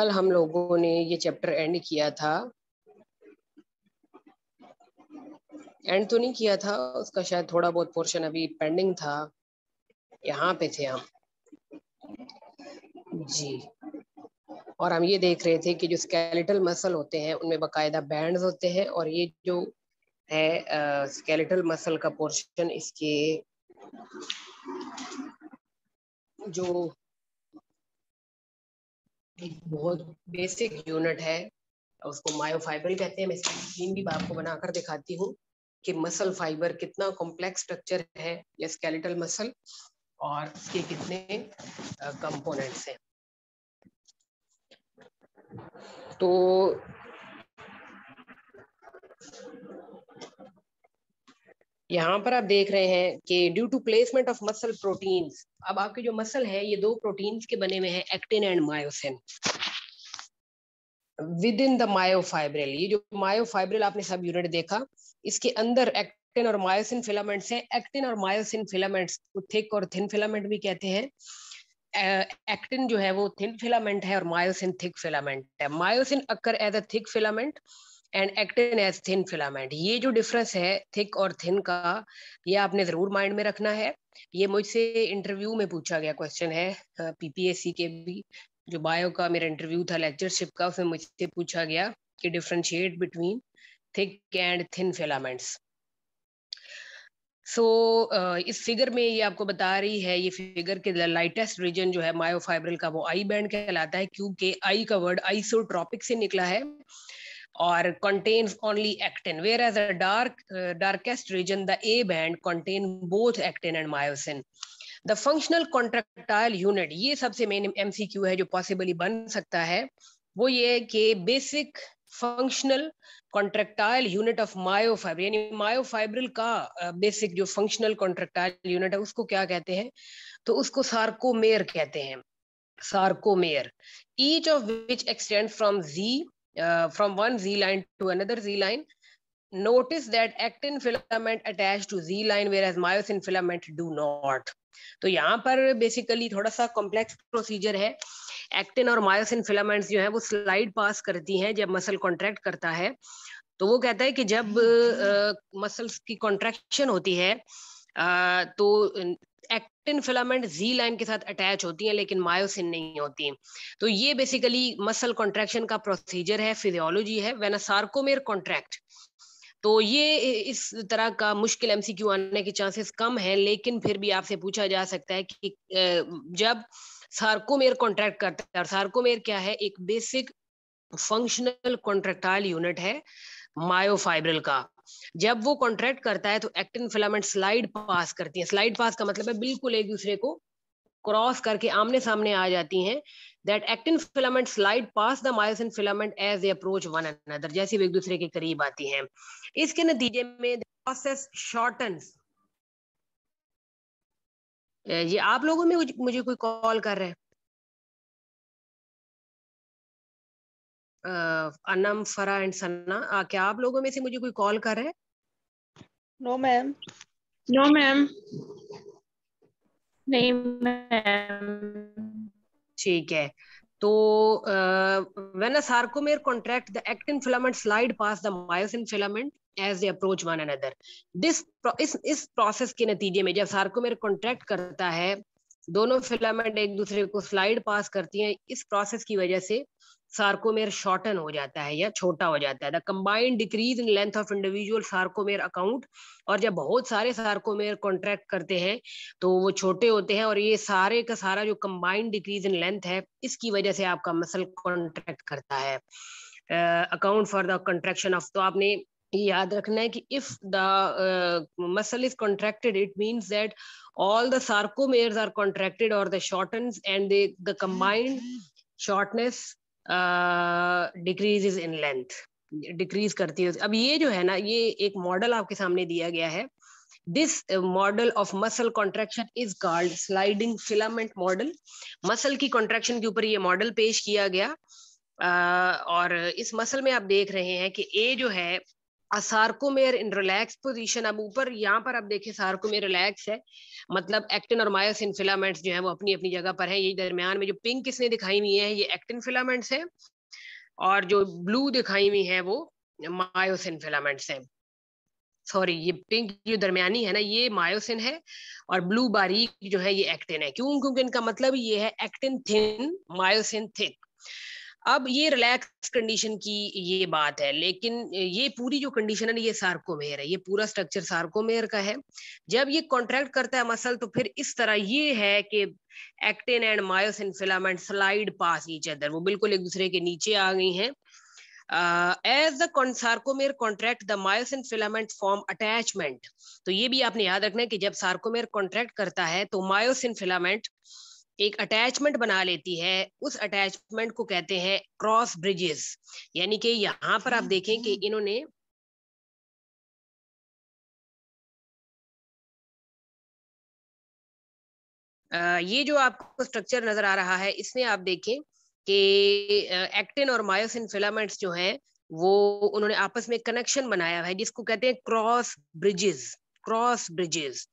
कल हम लोगों ने ये चैप्टर एंड किया था एंड तो नहीं किया था उसका शायद थोड़ा बहुत पोर्शन अभी पेंडिंग था यहाँ पे थे हम जी और हम ये देख रहे थे कि जो स्केलेटल मसल होते हैं उनमें बकायदा बैंड्स होते हैं और ये जो है स्केलेटल uh, मसल का पोर्शन इसके जो एक बहुत बेसिक यूनिट है उसको मायोफाइबर कहते हैं मैं इसकी स्क्रीन भी आपको बनाकर दिखाती हूँ कि मसल फाइबर कितना कॉम्प्लेक्स स्ट्रक्चर है या स्केलेटल मसल और इसके कितने कंपोनेंट्स हैं तो यहाँ पर आप देख रहे हैं कि due to placement of muscle proteins अब आपके जो मसल है ये दो प्रोटीन्स के बने हुए हैं actin and myosin within the myofibril ये जो मायोफाइब्रिल आपने सब यूनिट देखा इसके अंदर एक्टिन और मायोसिन फिलामेंट्स हैं एक्टिन और मायोसिन फिलामेंट्स को थिक और थिन फिलामेंट भी कहते हैं एक्टिन uh, जो है वो थिन फिलामेंट है और मायोसिन थिक फिलामेंट है myosin occur as a thick filament and actin as thin filament ये जो डिफरेंस है थिक और थिन का ये आपने ज़रूर माइंड में रखना है ये मुझसे इंटरव्यू में पूछा गया क्वेश्चन है पीपीएससी के भी जो बायो का मेरा इंटरव्यू था लेक्चरशिप का उसमें मुझसे पूछा गया कि differentiate between thick and thin filaments so so, इस फिगर में ये आपको बता रही है ये फिगर के लाइटेस्ट रीजन जो है मायोफाइब्रल का वो आई बैंड कहलाता है क्योंकि आई का वर्ड आइसोट्रॉपिक से निकला है or contains only actin, whereas the dark, uh, darkest region, the A band, contain both actin and myosin. The functional contractile unit ये सबसे मेन एमसीक्यू है जो पॉसिबली बन सकता है वो ये कि basic functional contractile unit of myofibril यानी मायोफाइब्रिल का बेसिक uh, जो फंक्शनल कॉन्ट्रेक्टाइल यूनिट है उसको क्या कहते हैं तो उसको सार्कोमेयर कहते हैं sarcomere each of which extend from Z uh, from one Z line to another Z line. Notice that actin filament attached to Z line whereas myosin filament do not. तो यहाँ पर बेसिकली थोड़ा सा complex procedure है actin और myosin filaments जो है वो स्लाइड पास करती हैं जब मसल कॉन्ट्रैक्ट करता है तो वो कहता है कि जब मसल्स uh, की कॉन्ट्रैक्शन होती है uh, तो एक्टिन फिलामेंट जी लाइन के साथ अटैच होती हैं लेकिन मायोसिन नहीं होती है. तो ये बेसिकली मसल कॉन्ट्रैक्शन का प्रोसीजर है फिजियोलॉजी है वेन सार्कोमेर कॉन्ट्रैक्ट तो ये इस तरह का मुश्किल एमसीक्यू आने के चांसेस कम है लेकिन फिर भी आपसे पूछा जा सकता है कि जब सार्कोमेर कॉन्ट्रैक्ट करता है और सार्कोमेर क्या है एक बेसिक फंक्शनल कॉन्ट्रेक्टाइल यूनिट है मायोफाइब्रिल का जब वो कॉन्ट्रैक्ट करता है तो एक्टिन फिलामेंट स्लाइड पास करती है स्लाइड पास का मतलब है बिल्कुल एक दूसरे को क्रॉस करके आमने सामने आ जाती हैं that actin filament slide past the myosin filament as a approach one another जैसे वो एक दूसरे के करीब आती हैं इसके नतीजे में प्रोसेस शॉर्टन्स ये आप लोगों में मुझे कोई कॉल कर रहे हैं अनम फरा एंड सन्ना आ, क्या आप लोगों में से मुझे कोई कॉल कर रहे है नो मैम नो मैम नहीं मैम ठीक है तो when a sarcomere contract the actin filament slide past the myosin filament as they approach one another this इस इस प्रोसेस के नतीजे में जब सार्कोमेर कॉन्ट्रैक्ट करता है दोनों फिलामेंट एक दूसरे को स्लाइड पास करती हैं इस प्रोसेस की वजह से सार्कोमेर शॉर्टन हो जाता है या छोटा हो जाता है the combined decrease in length of individual sarcomere account और जब बहुत सारे सार्कोमेर कॉन्ट्रैक्ट करते हैं तो वो छोटे होते हैं और ये सारे का सारा जो कंबाइंड डिक्रीज इन लेंथ है इसकी वजह से आपका मसल कॉन्ट्रैक्ट करता है account for the contraction of तो आपने ये याद रखना है कि if the muscle is contracted it means that all the sarcomere are contracted और the shorten and the combined shortness decrease is in length decrease करती है अब ये जो है ना ये एक मॉडल आपके सामने दिया गया है this model of muscle contraction is called sliding filament model muscle की कॉन्ट्रेक्शन के ऊपर ये मॉडल पेश किया गया आ, और इस मसल में आप देख रहे हैं कि ए जो है असारकोमेयर इन रिलैक्स पोजीशन अब ऊपर यहाँ पर आप देखिए सार्कोमेयर रिलैक्स है मतलब एक्टिन और मायोसिन फिलामेंट्स जो है वो अपनी अपनी जगह पर है ये दरमियान में जो पिंक किसने दिखाई हुई है ये एक्टिन फिलामेंट्स है और जो ब्लू दिखाई हुई है वो मायोसिन फिलामेंट्स है सॉरी ये पिंक जो दरमियानी है ना ये मायोसिन है और ब्लू बारीक जो है ये एक्टिन है क्यों क्योंकि इनका मतलब ये है एक्टिन थिन मायोसिन थिन अब ये रिलैक्स कंडीशन की ये बात है लेकिन ये पूरी जो कंडीशन है ना ये सार्कोमेयर है ये पूरा स्ट्रक्चर सार्कोमेयर का है जब ये कॉन्ट्रैक्ट करता है मसल तो फिर इस तरह ये है कि actin and myosin filament slide past each other वो बिल्कुल एक दूसरे के नीचे आ गई हैं as the sarcomere contract the the myosin filament form तो ये भी आपने याद रखना है कि जब सार्कोमेयर कॉन्ट्रैक्ट करता है तो myosin filament एक अटैचमेंट बना लेती है उस अटैचमेंट को कहते हैं क्रॉस ब्रिजेस यानी कि यहाँ पर आप देखें कि हम्म। इन्होंने ये जो आपको स्ट्रक्चर नजर आ रहा है इसमें आप देखें कि एक्टिन और मायोसिन फिलामेंट्स जो हैं वो उन्होंने आपस में कनेक्शन बनाया है जिसको कहते हैं cross bridges cross bridges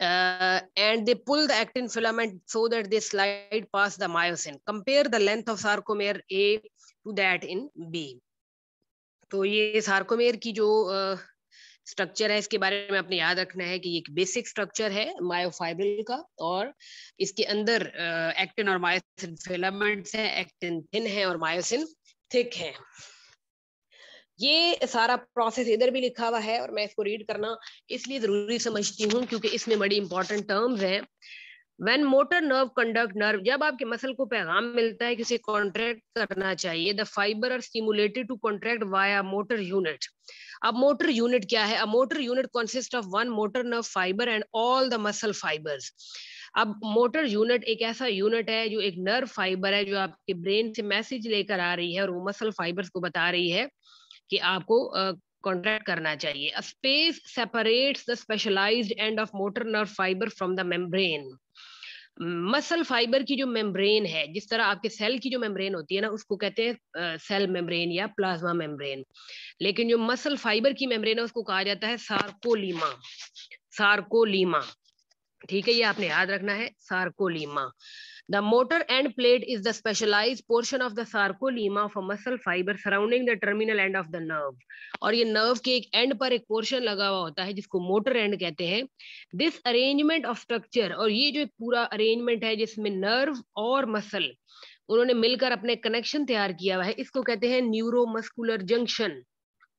uh, and they pull the actin filament so that they slide past the myosin. Compare the length of sarcomere A to that in B. तो ये सार्कोमेयर की जो स्ट्रक्चर uh, है इसके बारे में आपने याद रखना है कि एक बेसिक स्ट्रक्चर है मायोफाइब्रिल का और इसके अंदर एक्टिन uh, और मायोसिन फिलामेंट्स हैं एक्टिन थिन है और मायोसिन थिक है ये सारा प्रोसेस इधर भी लिखा हुआ है और मैं इसको रीड करना इसलिए जरूरी समझती हूँ क्योंकि इसमें बड़ी इंपॉर्टेंट टर्म्स हैं when motor nerve conduct nerve जब आपके मसल को पैगाम मिलता है कि उसे कॉन्ट्रैक्ट करना चाहिए the fibre are stimulated to contract via motor unit अब मोटर यूनिट क्या है a motor unit consist of one motor nerve fibre and all the muscle fibres अब मोटर यूनिट एक ऐसा यूनिट है जो एक नर्व फाइबर है जो आपके ब्रेन से मैसेज लेकर आ रही है और वो मसल फाइबर्स को बता रही है कि आपको कॉन्ट्रैक्ट करना चाहिए a space separates the specialised end of motor nerve fibre from the membrane muscle fibre की जो मेम्ब्रेन है जिस तरह आपके सेल की जो मेम्ब्रेन होती है ना उसको कहते हैं सेल मेम्ब्रेन या प्लाज्मा मेम्ब्रेन लेकिन जो मसल फाइबर की मेम्ब्रेन है उसको कहा जाता है सार्कोलीमा सार्कोलीमा ठीक है ये आपने याद रखना है sarcolemma The motor end plate is the specialized portion of the sarcolemma of a muscle fiber surrounding the terminal end of the nerve. aur ye nerve ke ek end par ek portion laga hua hota hai jisko motor end kehte hain This arrangement of structure aur ye jo ek pura arrangement hai jisme nerve aur muscle unhone milkar apne connection taiyar kiya hua hai isko kehte hain neuromuscular junction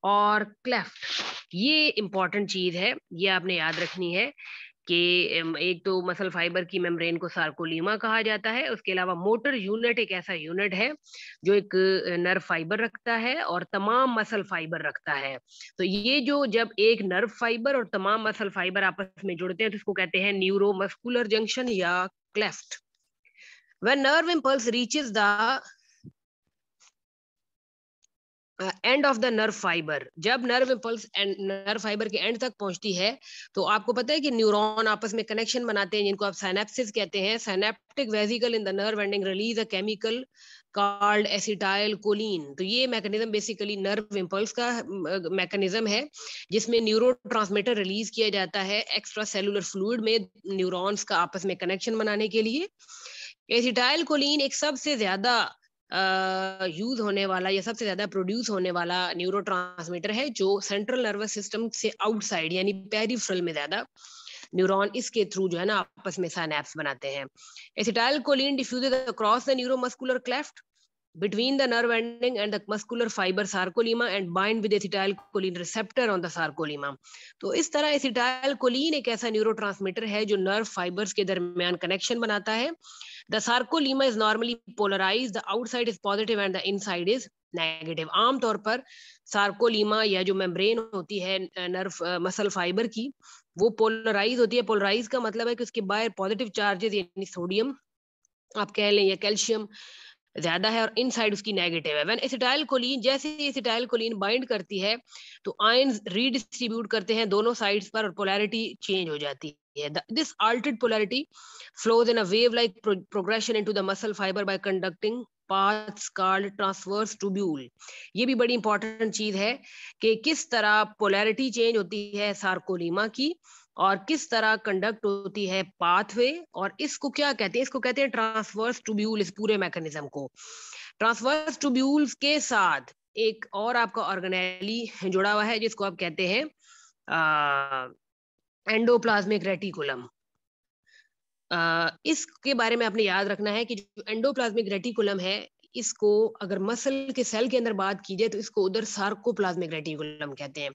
और cleft ये important चीज है ये आपने याद रखनी है कि एक तो मसल फाइबर की मेम्ब्रेन को सार्कोलीमा कहा जाता है उसके अलावा मोटर यूनिट एक ऐसा यूनिट है जो एक नर्व फाइबर रखता है और तमाम मसल फाइबर रखता है तो ये जो जब एक नर्व फाइबर और तमाम मसल फाइबर आपस में जुड़ते हैं तो इसको कहते हैं न्यूरोमस्कुलर जंक्शन या cleft when nerve impulse reaches the end of the nerve fibre जब नर्व इम्पल्स नर्व फाइबर के एंड तक पहुंचती है तो आपको पता है कि न्यूरॉन आपस में कनेक्शन बनाते हैं जिनको आप साइनेप्सिस कहते हैं synaptic vesicle in the nerve ending release a chemical called acetylcholine तो ये मैकेनिज्म बेसिकली नर्व इम्पल्स का मैकेनिज्म mm, uh, है जिसमें न्यूरो रिलीज किया जाता है एक्स्ट्रा सेलुलर फ्लूड में न्यूरोन्स का आपस में कनेक्शन बनाने के लिए एसिटाइल कोलिन एक सबसे ज्यादा यूज होने वाला या सबसे ज्यादा प्रोड्यूस होने वाला न्यूरो है जो सेंट्रल नर्वस सिस्टम से आउटसाइड यानी पेरिफ्रल में ज्यादा न्यूरॉन इसके थ्रू जो है ना आपस में बनाते हैं acetylcholine across the neuromuscular cleft between the nerve ending and the muscular fiber sarcolemma and bind with acetylcholine receptor on the sarcolemma to is tarah acetylcholine ek aisa neurotransmitter hai jo nerve fibers ke darmiyan connection banata hai the sarcolemma is normally polarized the outside is positive and the inside is negative negative आमतौर पर sarcolemma या जो membrane होती है nerve muscle fiber ki wo polarized hoti hai polarized ka matlab hai ki uske bahar positive charges yani sodium aap keh le ya calcium ज्यादा है और inside उसकी नेगेटिव है व्हेन एसिटाइल कोलिन जैसे ही acetyl choline bind करती है तो आयन रीडिस्ट्रीब्यूट करते हैं दोनों साइड्स पर और पोलैरिटी चेंज हो जाती है this altered polarity flows in a wave like progression into the muscle fibre by conducting paths called transverse tubule ये भी बड़ी इंपॉर्टेंट चीज है कि किस तरह पोलैरिटी चेंज होती है सार्कोलीमा की और किस तरह कंडक्ट होती है पाथवे और इसको क्या कहते हैं इसको कहते हैं ट्रांसवर्स ट्रिब्यूल इस पूरे मैकेनिज्म को ट्रांसवर्स ट्रिब्यूल के साथ एक और आपका ऑर्गेनेली जुड़ा हुआ है जिसको आप कहते हैं एंडोप्लाज्मिक रेटिकुलम इसके बारे में आपने याद रखना है कि जो एंडोप्लाज्मिक रेटिकुलम है इसको अगर मसल के सेल के अंदर बात की जाए तो इसको उधर सार्कोप्लाज्मिक रेटिकुलम कहते हैं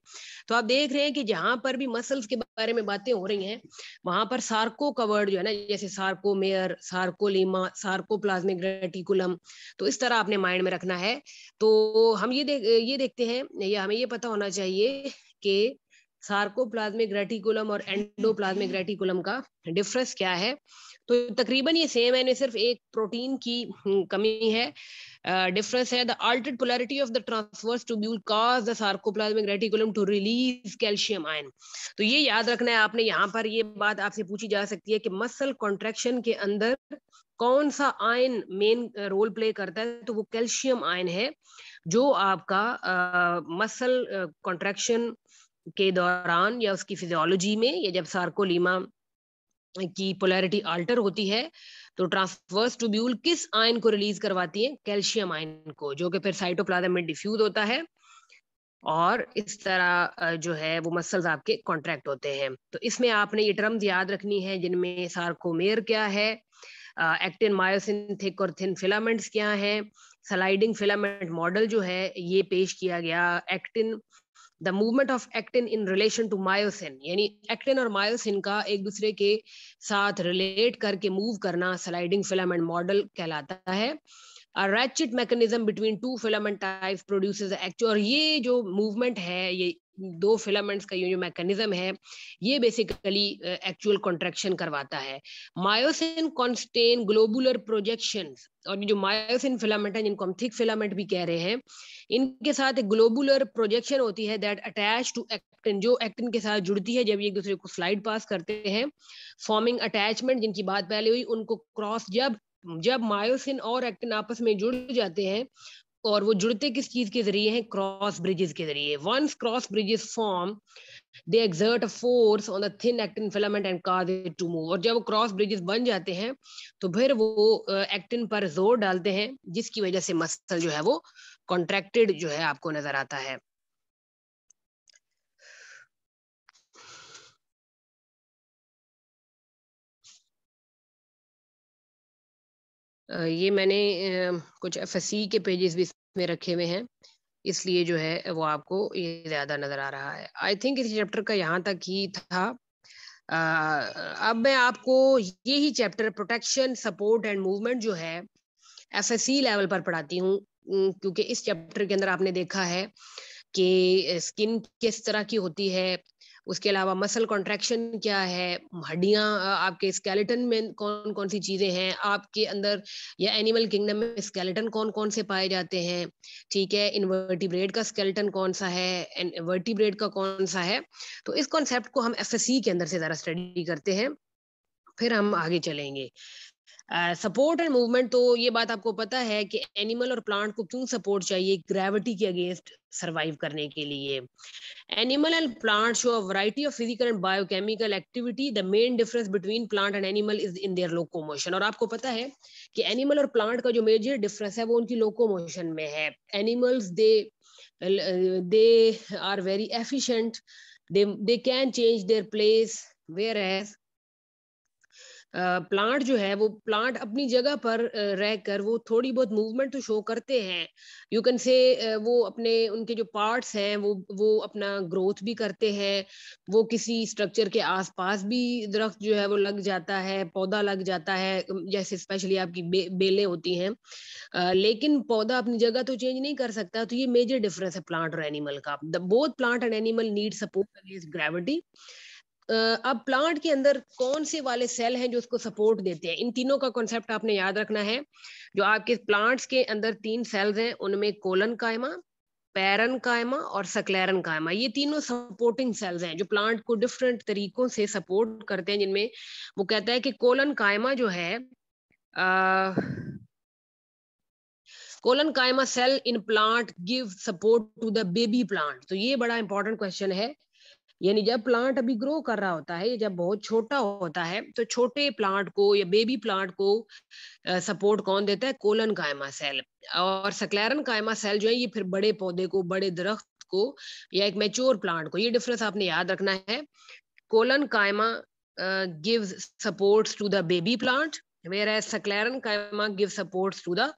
तो आप देख रहे हैं कि जहां पर भी मसल्स के बारे में बातें हो रही हैं वहां पर सार्को कवर्ड जो है ना जैसे सार्कोमेयर सार्कोलीमा सार्कोप्लाज्मिक रेटिकुलम तो इस तरह आपने माइंड में रखना है तो हम ये देख ये देखते हैं या हमें ये पता होना चाहिए कि सार्कोप्लाज्मिक रेटिकुलम और एंडोप्लाज्मिक रेटिकुलम का डिफरेंस क्या है तो तकरीबन ये सेम है सिर्फ एक प्रोटीन की हम्म, कमी है डिफरेंस है the altered polarity of the transverse tubule cause the sarcoplasmic reticulum to release calcium ion तो ये याद रखना है आपने यहाँ पर ये बात आपसे पूछी जा सकती है कि मसल कॉन्ट्रेक्शन के अंदर कौन सा आयन मेन रोल प्ले करता है तो वो कैल्शियम आयन है जो आपका मसल कॉन्ट्रेक्शन के दौरान या उसकी फिजियोलॉजी में या जब सार्कोलीमा की पोलैरिटी अल्टर होती है तो ट्रांसवर्स ट्यूब्यूल किस आयन को रिलीज करवाती है कैल्शियम आयन को जो कि फिर साइटोप्लाज्म में डिफ्यूज होता है और इस तरह जो है वो मसल्स आपके कॉन्ट्रैक्ट होते हैं तो इसमें आपने ये टर्म्स याद रखनी है जिनमें सार्कोमेर क्या है एक्टिन मायोसिन थिक और थिन फिलामेंट्स क्या हैं स्लाइडिंग फिलामेंट मॉडल जो है ये पेश किया गया actin the movement of actin in relation to myosin यानी एक्टिन और मायोसिन का एक दूसरे के साथ रिलेट करके मूव करना स्लाइडिंग फिलामेंट मॉडल कहलाता है ratchet mechanism between two filament type produce actual और ये जो मूवमेंट है ये दो फिलामेंट्स का ये जो मैकेनिज्म है ये बेसिकली एक्चुअल कॉन्ट्रेक्शन करवाता है मायोसिन कॉन्स्टेन ग्लोबुलर प्रोजेक्शन और जो मायोसिन फिलामेंट है जिनको हम थिक फिलामेंट भी कह रहे हैं इनके साथ एक ग्लोबुलर प्रोजेक्शन होती है दैट अटैच टू एक्टिन जो एक्टिन के साथ जुड़ती है जब एक दूसरे को स्लाइड पास करते हैं फॉर्मिंग अटैचमेंट जिनकी बात पहले हुई उनको क्रॉस जब जब मायोसिन और एक्टिन आपस में जुड़ जाते हैं और वो जुड़ते किस चीज के जरिए हैं क्रॉस ब्रिजेस के जरिए once cross bridges form they exert a force on the thin actin filament and cause it to move और जब वो क्रॉस ब्रिजेस बन जाते हैं तो फिर वो एक्टिन पर जोर डालते हैं जिसकी वजह से मसल जो है वो कॉन्ट्रैक्टेड जो है आपको नजर आता है ये मैंने कुछ एफ के पेजेस भी इसमें रखे हुए हैं इसलिए जो है वो आपको ये ज़्यादा नज़र आ रहा है आई थिंक इस चैप्टर का यहाँ तक ही था Uh, अब मैं आपको ये ही chapter protection support and movement जो है एफ लेवल पर पढ़ाती हूँ क्योंकि इस चैप्टर के अंदर आपने देखा है कि स्किन किस तरह की होती है उसके अलावा मसल कॉन्ट्रैक्शन क्या है हड्डियाँ आपके स्केलेटन में कौन कौन सी चीज़ें हैं आपके अंदर या एनिमल किंगडम में स्केलेटन कौन कौन से पाए जाते हैं ठीक है इनवर्टिब्रेड का स्केलेटन कौन सा है वर्टिब्रेड का कौन सा है तो इस कॉन्सेप्ट को हम एफ के अंदर से ज़रा स्टडी करते हैं फिर हम आगे चलेंगे सपोर्ट एंड मूवमेंट तो ये बात आपको पता है कि एनिमल और प्लांट को क्यों सपोर्ट चाहिए ग्रेविटी के अगेंस्ट सरवाइव करने के लिए animal and plant show a variety of physical and biochemical activity the main difference between plant and animal is in their locomotion और आपको पता है कि एनिमल और प्लांट का जो मेजर डिफरेंस है वो उनकी लोकोमोशन में है animals they they are very efficient they can change their place whereas plant जो है वो प्लांट अपनी जगह पर रहकर वो थोड़ी बहुत मूवमेंट तो शो करते हैं यू कैन से वो अपने उनके जो पार्ट्स हैं वो वो अपना ग्रोथ भी करते हैं वो किसी स्ट्रक्चर के आसपास भी दरख्त जो है वो लग जाता है पौधा लग जाता है जैसे स्पेशली आपकी बे, बेलें होती हैं लेकिन पौधा अपनी जगह तो चेंज नहीं कर सकता तो ये मेजर डिफरेंस है प्लांट और एनिमल का both plant and animal need support against gravity अब प्लांट के अंदर कौन से वाले सेल हैं जो उसको सपोर्ट देते हैं इन तीनों का कॉन्सेप्ट आपने याद रखना है जो आपके प्लांट्स के अंदर तीन सेल्स हैं उनमें कोलन कायमा पैरन कायमा और सकलेरन कायमा ये तीनों सपोर्टिंग सेल्स हैं जो प्लांट को डिफरेंट तरीकों से सपोर्ट करते हैं जिनमें वो कहता है कि कोलन कायमा जो है collenchyma cell in plant give support to the baby plant तो ये बड़ा इंपॉर्टेंट क्वेश्चन है यानी जब प्लांट अभी ग्रो कर रहा होता है जब बहुत छोटा होता है तो छोटे प्लांट को या बेबी प्लांट को सपोर्ट कौन देता है कोलन कायमा सेल और सकलैरन कायमा सेल जो है ये फिर बड़े पौधे को बड़े दरख्त को या एक मेच्योर प्लांट को ये डिफरेंस आपने याद रखना है collenchyma give support to the baby plant whereas sclerenchyma give support to the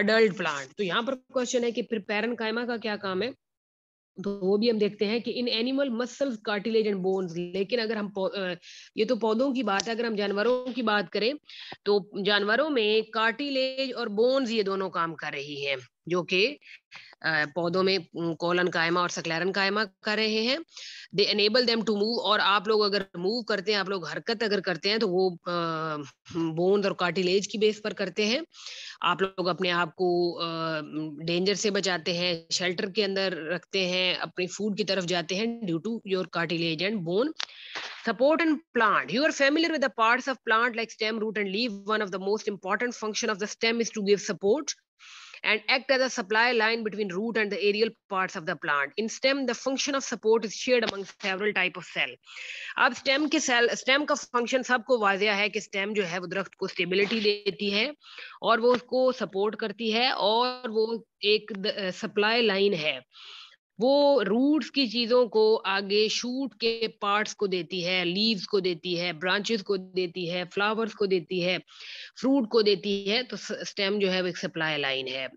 adult plant तो यहाँ पर क्वेश्चन है कि फिर पैरन कायमा का क्या काम है तो वो भी हम देखते हैं कि in animal muscles cartilage and bones लेकिन अगर हम ये तो पौधों की बात है अगर हम जानवरों की बात करें तो जानवरों में कार्टिलेज और बोन्स ये दोनों काम कर रही हैं जो कि पौधों में कॉलन कायमा और सकलैरन कायमा कर रहे हैं they enable them to move और आप लोग अगर मूव करते हैं आप लोग हरकत अगर करते हैं तो वो बोन और कार्टिलेज की बेस पर करते हैं आप लोग अपने आप को डेंजर से बचाते हैं शेल्टर के अंदर रखते हैं अपनी फूड की तरफ जाते हैं due to your cartilage and bone support and plant you are familiar with the parts of plant like stem root and leaf one of the most important function of the stem is to give support and act as a supply line between root and the aerial parts of the plant. In stem, the function of support is shared among several type of cell. ab stem ke cell, stem ka function sabko wazeh hai ki stem jo hai wo drakht ko stability deti hai aur wo usko support karti hai aur wo ek supply line hai वो roots की चीजों को आगे shoot के parts को देती है leaves को देती है ब्रांचेस को देती है फ्लावर्स को देती है फ्रूट को देती है तो स्टेम जो है वो एक सप्लाई लाइन है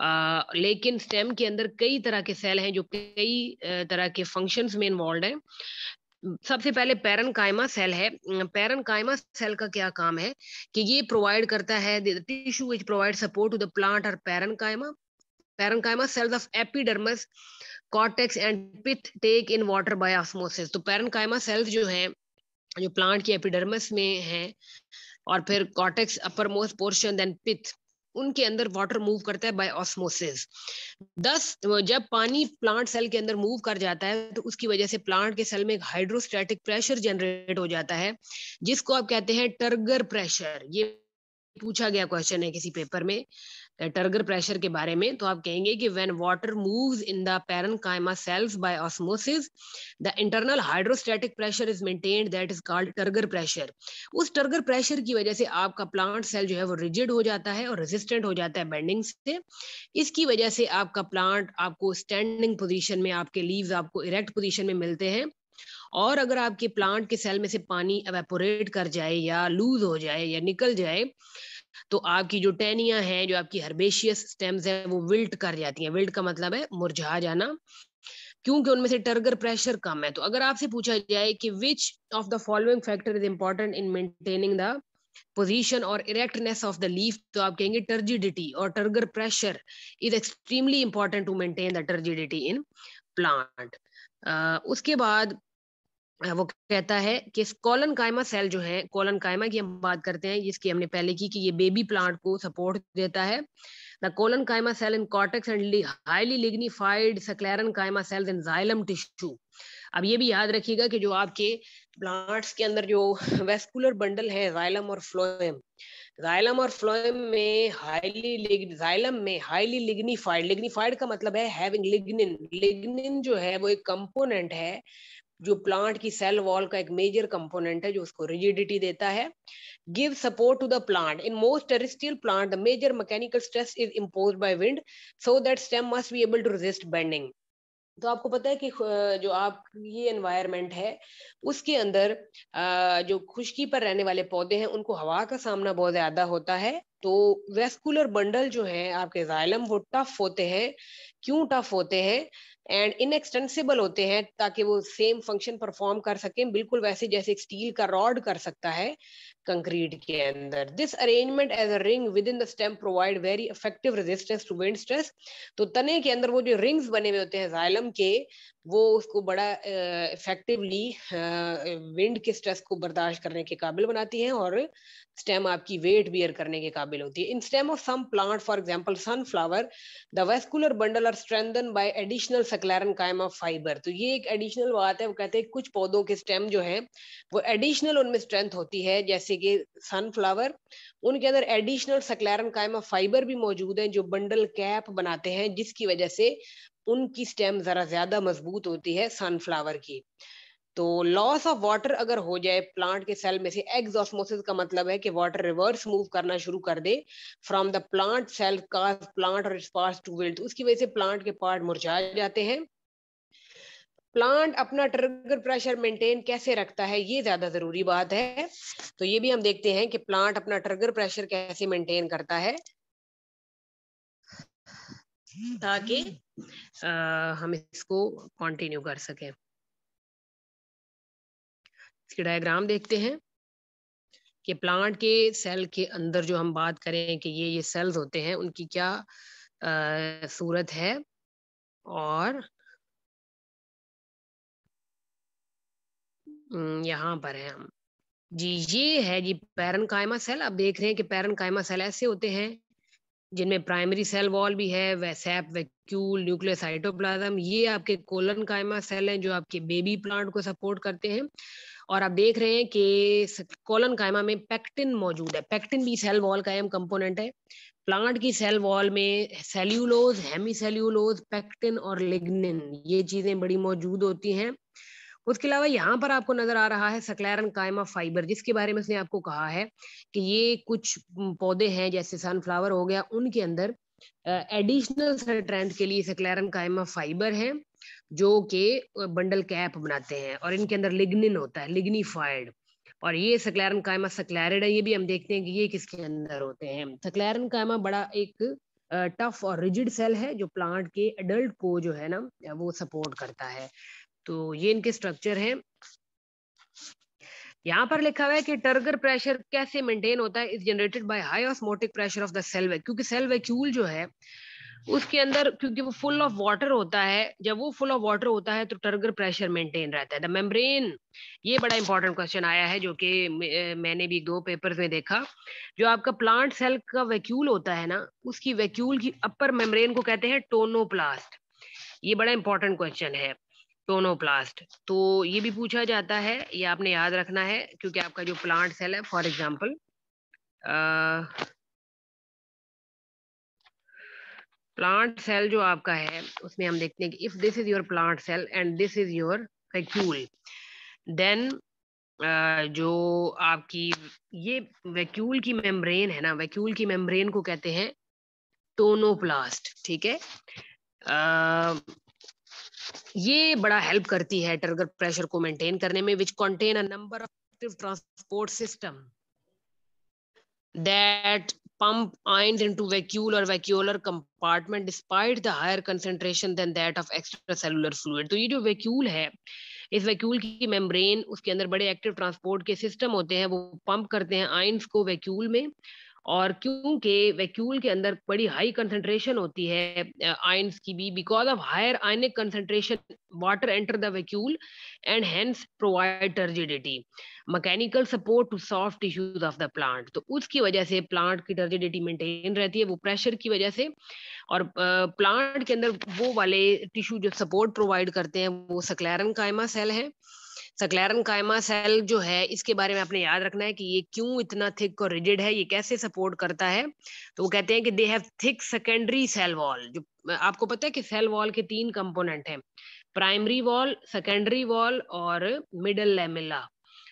आ, लेकिन स्टेम के अंदर कई तरह के सेल हैं जो कई तरह के फंक्शंस में इन्वॉल्व हैं सबसे पहले पैरन कायमा सेल है पैरन कायमा सेल का क्या काम है कि ये प्रोवाइड करता है tissue which provide support to the plant और parenchyma parenchyma cells of epidermis cortex and pith take in water by osmosis तो पैरनकाइमा सेल्स जो है जो प्लांट की एपिडर्मस में है और फिर cortex uppermost portion then pith उनके अंदर वाटर मूव करता है बाय ऑस्मोसिस दस जब पानी प्लांट सेल के अंदर मूव कर जाता है तो उसकी वजह से प्लांट के सेल में एक हाइड्रोस्टैटिक प्रेशर जनरेट हो जाता है जिसको आप कहते हैं टर्गर प्रेशर ये पूछा गया क्वेश्चन है किसी पेपर में टर्गर प्रेशर के बारे में तो आप कहेंगे कि when water moves in the कायमा cells by osmosis the internal hydrostatic pressure is maintained that is called turgor pressure उस टर्गर प्रेशर की वजह से आपका प्लांट सेल जो है वो रिजिड हो जाता है और रेजिस्टेंट हो जाता है बेंडिंग से इसकी वजह से आपका प्लांट आपको स्टैंडिंग पोजिशन में आपके लीव आपको इरेक्ट पोजिशन में मिलते हैं और अगर आपके प्लांट के सेल में से पानी एवेपोरेट कर जाए या लूज हो जाए या निकल जाए तो आपकी जो टेनिया है जो आपकी हर्बेशियस स्टेम्स है वो विल्ट कर जाती है विल्ट का मतलब है मुरझा जाना क्योंकि उनमें से टर्गर प्रेशर कम है तो अगर आपसे पूछा जाए कि which of the following factor is important in maintaining the position और इरेक्टनेस ऑफ द लीफ तो आप कहेंगे टर्जिडिटी और turgor pressure is extremely important to maintain the turgidity in plant उसके बाद वो कहता है कि कॉलन कायमा सेल जो है कॉलन कायमा की हम बात करते हैं जिसकी हमने पहले की कि ये बेबी प्लांट को सपोर्ट देता है the collenchyma cell in cortex and highly lignified sclerenchyma cell in xylem tissue अब ये भी याद रखिएगा कि जो आपके प्लांट्स के अंदर जो वेस्कुलर बंडल है जाइलम और फ्लोएम जाइलम और फ्लोएम में हाईली जाइलम में हाईली लिग्निफाइड लिग्निफाइड का मतलब है हैविंग लिग्निन लिग्निन जो है वो एक कंपोनेंट है जो प्लांट की सेल वॉल का एक मेजर कंपोनेंट है जो उसको रिजिडिटी देता है give support to the plant in most terrestrial plant the major mechanical stress is impose by wind so that stem must be able to resist bending तो आपको पता है कि जो आपकी एनवायरनमेंट है उसके अंदर जो खुशकी पर रहने वाले पौधे हैं उनको हवा का सामना बहुत ज्यादा होता है तो वेस्कुलर बंडल जो है आपके जाइलम वो टफ होते हैं क्यों टफ होते हैं एंड इनएक्सटेंसिबल होते हैं ताकि वो सेम फंक्शन परफॉर्म कर सकें बिल्कुल वैसे जैसे स्टील का रॉड कर सकता है कंक्रीट के अंदर this arrangement as a ring within the stem provide very effective resistance to wind stress तो तने के अंदर वो जो रिंग्स बने हुए होते हैं जाइलम के वो उसको बड़ा इफेक्टिवली विंड के स्ट्रेस को बर्दाश्त करने के काबिल बनाती है और स्टेम आपकी वेट बियर करने के काबिल होती है in stem of some plant for example sunflower the vascular bundle are strengthen by additional sclerenchyma of fibre तो ये एक एडिशनल बात है वो कहते हैं कुछ पौधों के स्टेम जो है वो एडिशनल उनमें स्ट्रेंथ होती है जैसे कि सनफ्लावर उनके अंदर additional sclerenchyma of fibre भी मौजूद है जो बंडल कैप बनाते हैं जिसकी वजह से उनकी स्टेम जरा ज्यादा मजबूत होती है सनफ्लावर की तो लॉस ऑफ वाटर अगर हो जाए प्लांट के सेल में से एग्ज का मतलब है कि वाटर रिवर्स मूव करना शुरू कर दे फ्रॉम द प्लांट सेल का प्लांट और पार्ट टू विल्ट उसकी वजह से प्लांट के पार्ट मुरझा जाते हैं प्लांट अपना ट्रिगर प्रेशर मेंटेन कैसे रखता है ये ज्यादा जरूरी बात है तो ये भी हम देखते हैं कि प्लांट अपना ट्रिगर प्रेशर कैसे मेंटेन करता है ताकि हम इसको कंटिन्यू कर सके इसके डायग्राम देखते हैं कि प्लांट के सेल के अंदर जो हम बात करें कि ये ये सेल्स होते हैं उनकी क्या आ, सूरत है और यहाँ पर है हम जी ये है जी पैरन कायमा सेल आप देख रहे हैं कि पैरन कायमा सेल ऐसे होते हैं जिनमें प्राइमरी सेल वॉल भी है वैसेप वैक्यूल न्यूक्लियर साइटोप्लाज्म ये आपके कोलन कायमा सेल हैं जो आपके बेबी प्लांट को सपोर्ट करते हैं और आप देख रहे हैं कि कोलन कायमा में पैक्टिन मौजूद है पैक्टिन भी सेल वॉल का अहम कंपोनेंट है प्लांट की सेल वॉल में सेल्यूलोज हेमी सेल्यूलोज पैक्टिन और लिग्निन ये चीजें बड़ी मौजूद होती हैं उसके अलावा यहाँ पर आपको नजर आ रहा है सकलैरन कायमा फाइबर जिसके बारे में उसने आपको कहा है कि ये कुछ पौधे हैं जैसे सनफ्लावर हो गया उनके अंदर एडिशनल ट्रेंड के लिए सकलैरन कायमा फाइबर है जो कि बंडल कैप बनाते हैं और इनके अंदर लिग्निन होता है लिग्निफाइड और ये सकलैरन कायमा सकलैरिड है ये भी हम देखते हैं कि ये किसके अंदर होते हैं सकलैरन कायमा बड़ा एक टफ और रिजिड सेल है जो प्लांट के एडल्ट को जो है ना वो सपोर्ट करता है तो ये इनके स्ट्रक्चर है यहाँ पर लिखा हुआ है कि टर्गर प्रेशर कैसे मेंटेन होता है is generated by high osmotic pressure of the cell vacuole क्योंकि सेल वैक्यूल जो है उसके अंदर क्योंकि वो फुल ऑफ वाटर होता है जब वो फुल ऑफ वाटर होता है तो टर्गर प्रेशर मेंटेन रहता है द मेम्ब्रेन ये बड़ा इंपॉर्टेंट क्वेश्चन आया है जो कि मैंने भी दो पेपर्स में देखा जो आपका प्लांट सेल का वैक्यूल होता है ना उसकी वैक्यूल की अपर मेम्ब्रेन को कहते हैं टोनोप्लास्ट ये बड़ा इंपॉर्टेंट क्वेश्चन है टोनोप्लास्ट तो ये भी पूछा जाता है ये आपने याद रखना है क्योंकि आपका जो प्लांट सेल है फॉर एग्जाम्पल प्लांट सेल जो आपका है उसमें हम देखते हैं कि if this is your plant cell and this is your vacuole then जो आपकी ये वैक्यूल की मेम्ब्रेन है ना वैक्यूल की मेम्ब्रेन को कहते हैं टोनोप्लास्ट ठीक है uh, ये बड़ा हेल्प करती है टर्गर प्रेशर को मेंटेन करने में which contain a number of active transport system that pump ions into vacuole or vacuolar compartment despite the higher concentration than that of extracellular fluid so, ye jo vacuole hai is vacuole ki membrane uske andar bade active transport ke system hote hain wo pump karte hain ions ko vacuole mein और क्योंकि vacuole के अंदर बड़ी high concentration होती है ions की भी because of higher ionic concentration water enter the vacuole and hence provide turgidity mechanical support to soft tissues of the plant तो उसकी वजह से प्लांट की टर्जिडिटी मेंटेन रहती है वो प्रेशर की वजह से और प्लांट के अंदर वो वाले टिश्यू जो सपोर्ट प्रोवाइड करते हैं वो सकलैरन कायमा सेल है सकलैरन कायमा सेल जो है इसके बारे में आपने याद रखना है कि ये क्यों इतना थिक और रिजिड है ये कैसे सपोर्ट करता है तो वो कहते हैं कि they have thick secondary cell wall जो आपको पता है कि सेल वॉल के तीन कंपोनेंट हैं प्राइमरी वॉल सेकेंडरी वॉल और मिडल लेमिला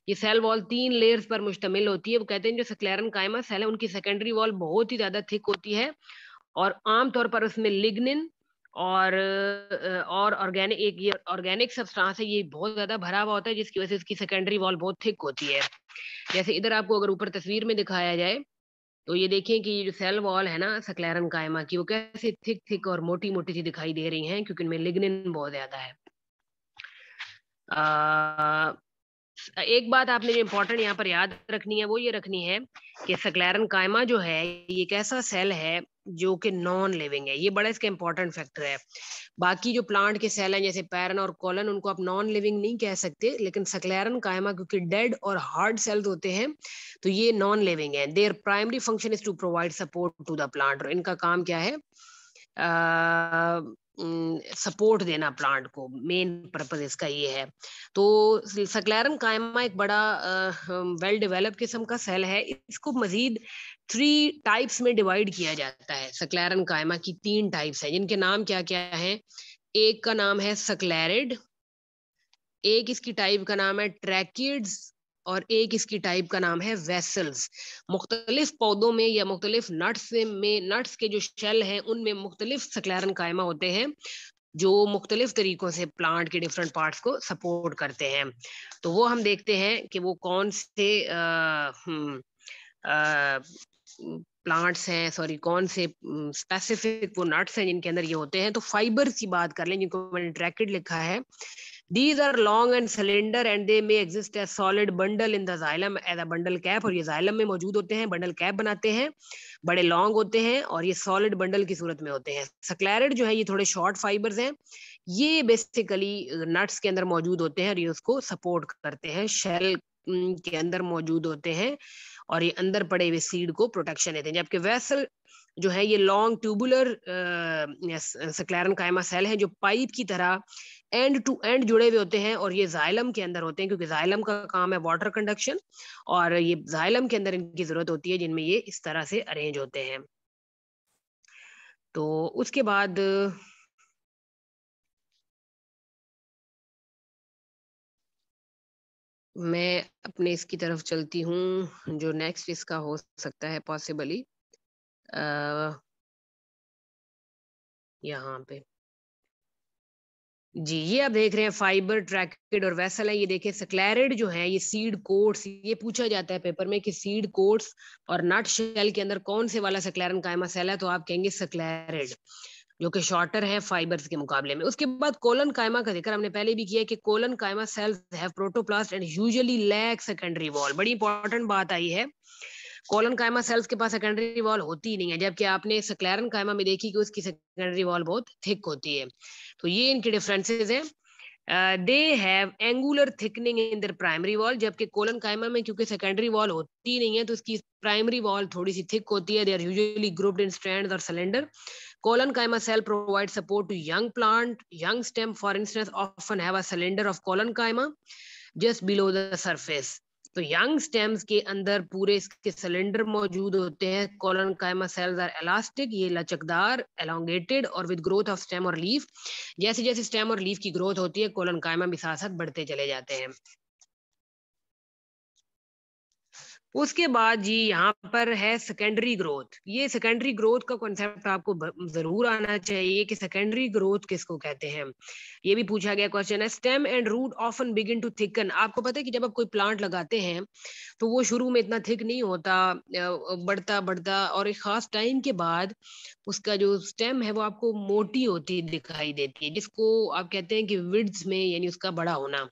ये सेल वॉल तीन लेयर्स पर मुश्तमिल होती है वो कहते हैं जो सकलैरन कायमा सेल है उनकी सेकेंडरी वॉल बहुत ही ज्यादा थिक होती है और आमतौर पर उसमें लिग्निन और और ऑर्गेनिक एक ये ऑर्गेनिक सब्सटेंस है ये बहुत ज्यादा भरा हुआ होता है जिसकी वजह से इसकी सेकेंडरी वॉल बहुत थिक होती है जैसे इधर आपको अगर ऊपर तस्वीर में दिखाया जाए तो ये देखें कि ये जो सेल वॉल है ना सकलैरन कायमा की वो कैसे थिक थिक और मोटी मोटी सी दिखाई दे रही हैं क्योंकि उनमें लिग्निन बहुत ज्यादा है आ, एक बात आपने जो इम्पोर्टेंट यहाँ पर याद रखनी है वो ये रखनी है कि सकलैरन कायमा जो है ये कैसा सेल है जो कि नॉन लिविंग है ये बड़ा इसका इंपॉर्टेंट फैक्टर है बाकी जो प्लांट के सेल हैं जैसे पैरन और कॉलन उनको आप नॉन लिविंग नहीं कह सकते लेकिन सकलेरन कायमा क्योंकि डेड और हार्ड सेल्स होते हैं तो ये नॉन लिविंग है their primary function is to provide support to the plant और इनका काम क्या है आ, सपोर्ट देना प्लांट को मेन पर्पज इसका ये है तो सकलैरन कायमा एक बड़ा वेल डेवलप किस्म का सेल है इसको मजीद थ्री टाइप्स में डिवाइड किया जाता है सकलैरन कायमा की तीन टाइप्स है जिनके नाम क्या क्या है एक का नाम है सकलैरिड एक इसकी टाइप का नाम है ट्रैकिड्स और एक इसकी टाइप का नाम है वेसल्स मुख्तलिफ पौधों में या मुख्तलिफ नट्स में नट्स के जो शेल हैं उनमें मुख्तलिफ सकलैरन कायमा होते हैं जो मुख्तलिफ तरीकों से प्लांट के डिफरेंट पार्ट्स को सपोर्ट करते हैं तो वो हम देखते हैं कि वो कौन से प्लांट्स हम्म, हैं सॉरी कौन से स्पेसिफिक हम्म, वो नट्स हैं जिनके अंदर ये होते हैं तो फाइबर की बात कर लें जिनको मैंने ट्रैकेट लिखा है These are long and slender and they may exist as solid bundle in the xylem as a bundle cap और ये xylem में मौजूद होते हैं bundle cap बनाते हैं बड़े long होते हैं और ये solid bundle की सूरत में होते हैं सक्लैरिड जो है ये थोड़े short fibers हैं ये basically nuts के अंदर मौजूद होते हैं और ये उसको support करते हैं shell के अंदर मौजूद होते हैं और ये अंदर पड़े हुए सीड को प्रोटेक्शन देते हैं जबकि वैसल जो है ये लॉन्ग ट्यूबुलर सक्लैरन कायमा सेल है जो पाइप की तरह एंड टू एंड जुड़े हुए होते हैं और ये जाइलम के अंदर होते हैं क्योंकि जाइलम का काम है वाटर कंडक्शन और ये जाइलम के अंदर इनकी जरूरत होती है जिनमें ये इस तरह से अरेंज होते हैं तो उसके बाद मैं अपने इसकी तरफ चलती हूँ जो नेक्स्ट इसका हो सकता है पॉसिबली यहाँ पे जी ये आप देख रहे हैं फाइबर ट्रैकेड और वैसल है ये देखिए सक्लेरिड जो है ये सीड कोट्स ये पूछा जाता है पेपर में कि सीड कोर्ट्स और नट शेल के अंदर कौन से वाला सक्लैरन कायमा सेल है तो आप कहेंगे सक्लैरिड जो कि शॉर्टर है फाइबर्स के मुकाबले में उसके बाद कोलन कायमा का जिक्र हमने पहले भी किया कि collenchyma cells have protoplast and usually lack secondary wall बड़ी इंपॉर्टेंट बात आई है कॉलन कायमा सेल्स के पास सेकेंडरी वॉल होती ही नहीं है जबकि आपने सक्लेरन कायमा में देखी कि उसकी सेकेंडरी वॉल बहुत थिक होती है तो ये इनके डिफरेंसेस हैं they have angular thickening in their primary wall जबकि कोलन कायमा में क्योंकि सेकेंडरी वॉल होती नहीं है तो उसकी प्राइमरी वॉल थोड़ी सी थिक होती है they are usually grouped in strand और cylinder collenchyma cell provide support to young plant young stem for instance often have a cylinder of collenchyma just below the surface तो young stems के अंदर पूरे इसके cylinder मौजूद होते हैं colon कायमा सेल्स आर एलास्टिक ये लचकदार एलोंगेटेड और विद ग्रोथ ऑफ स्टेम और लीफ जैसे जैसे स्टेम और लीफ की ग्रोथ होती है कॉलन कायमा भी साथ साथ बढ़ते चले जाते हैं उसके बाद जी यहाँ पर है सेकेंडरी ग्रोथ ये सेकेंडरी ग्रोथ का कॉन्सेप्ट आपको जरूर आना चाहिए कि सेकेंडरी ग्रोथ किसको कहते हैं ये भी पूछा गया क्वेश्चन है stem and root often begin to thicken आपको पता है कि जब आप कोई प्लांट लगाते हैं तो वो शुरू में इतना थिक नहीं होता बढ़ता बढ़ता और एक खास टाइम के बाद उसका जो स्टेम है वो आपको मोटी होती दिखाई देती है जिसको आप कहते हैं कि विड्स में यानी उसका बड़ा होना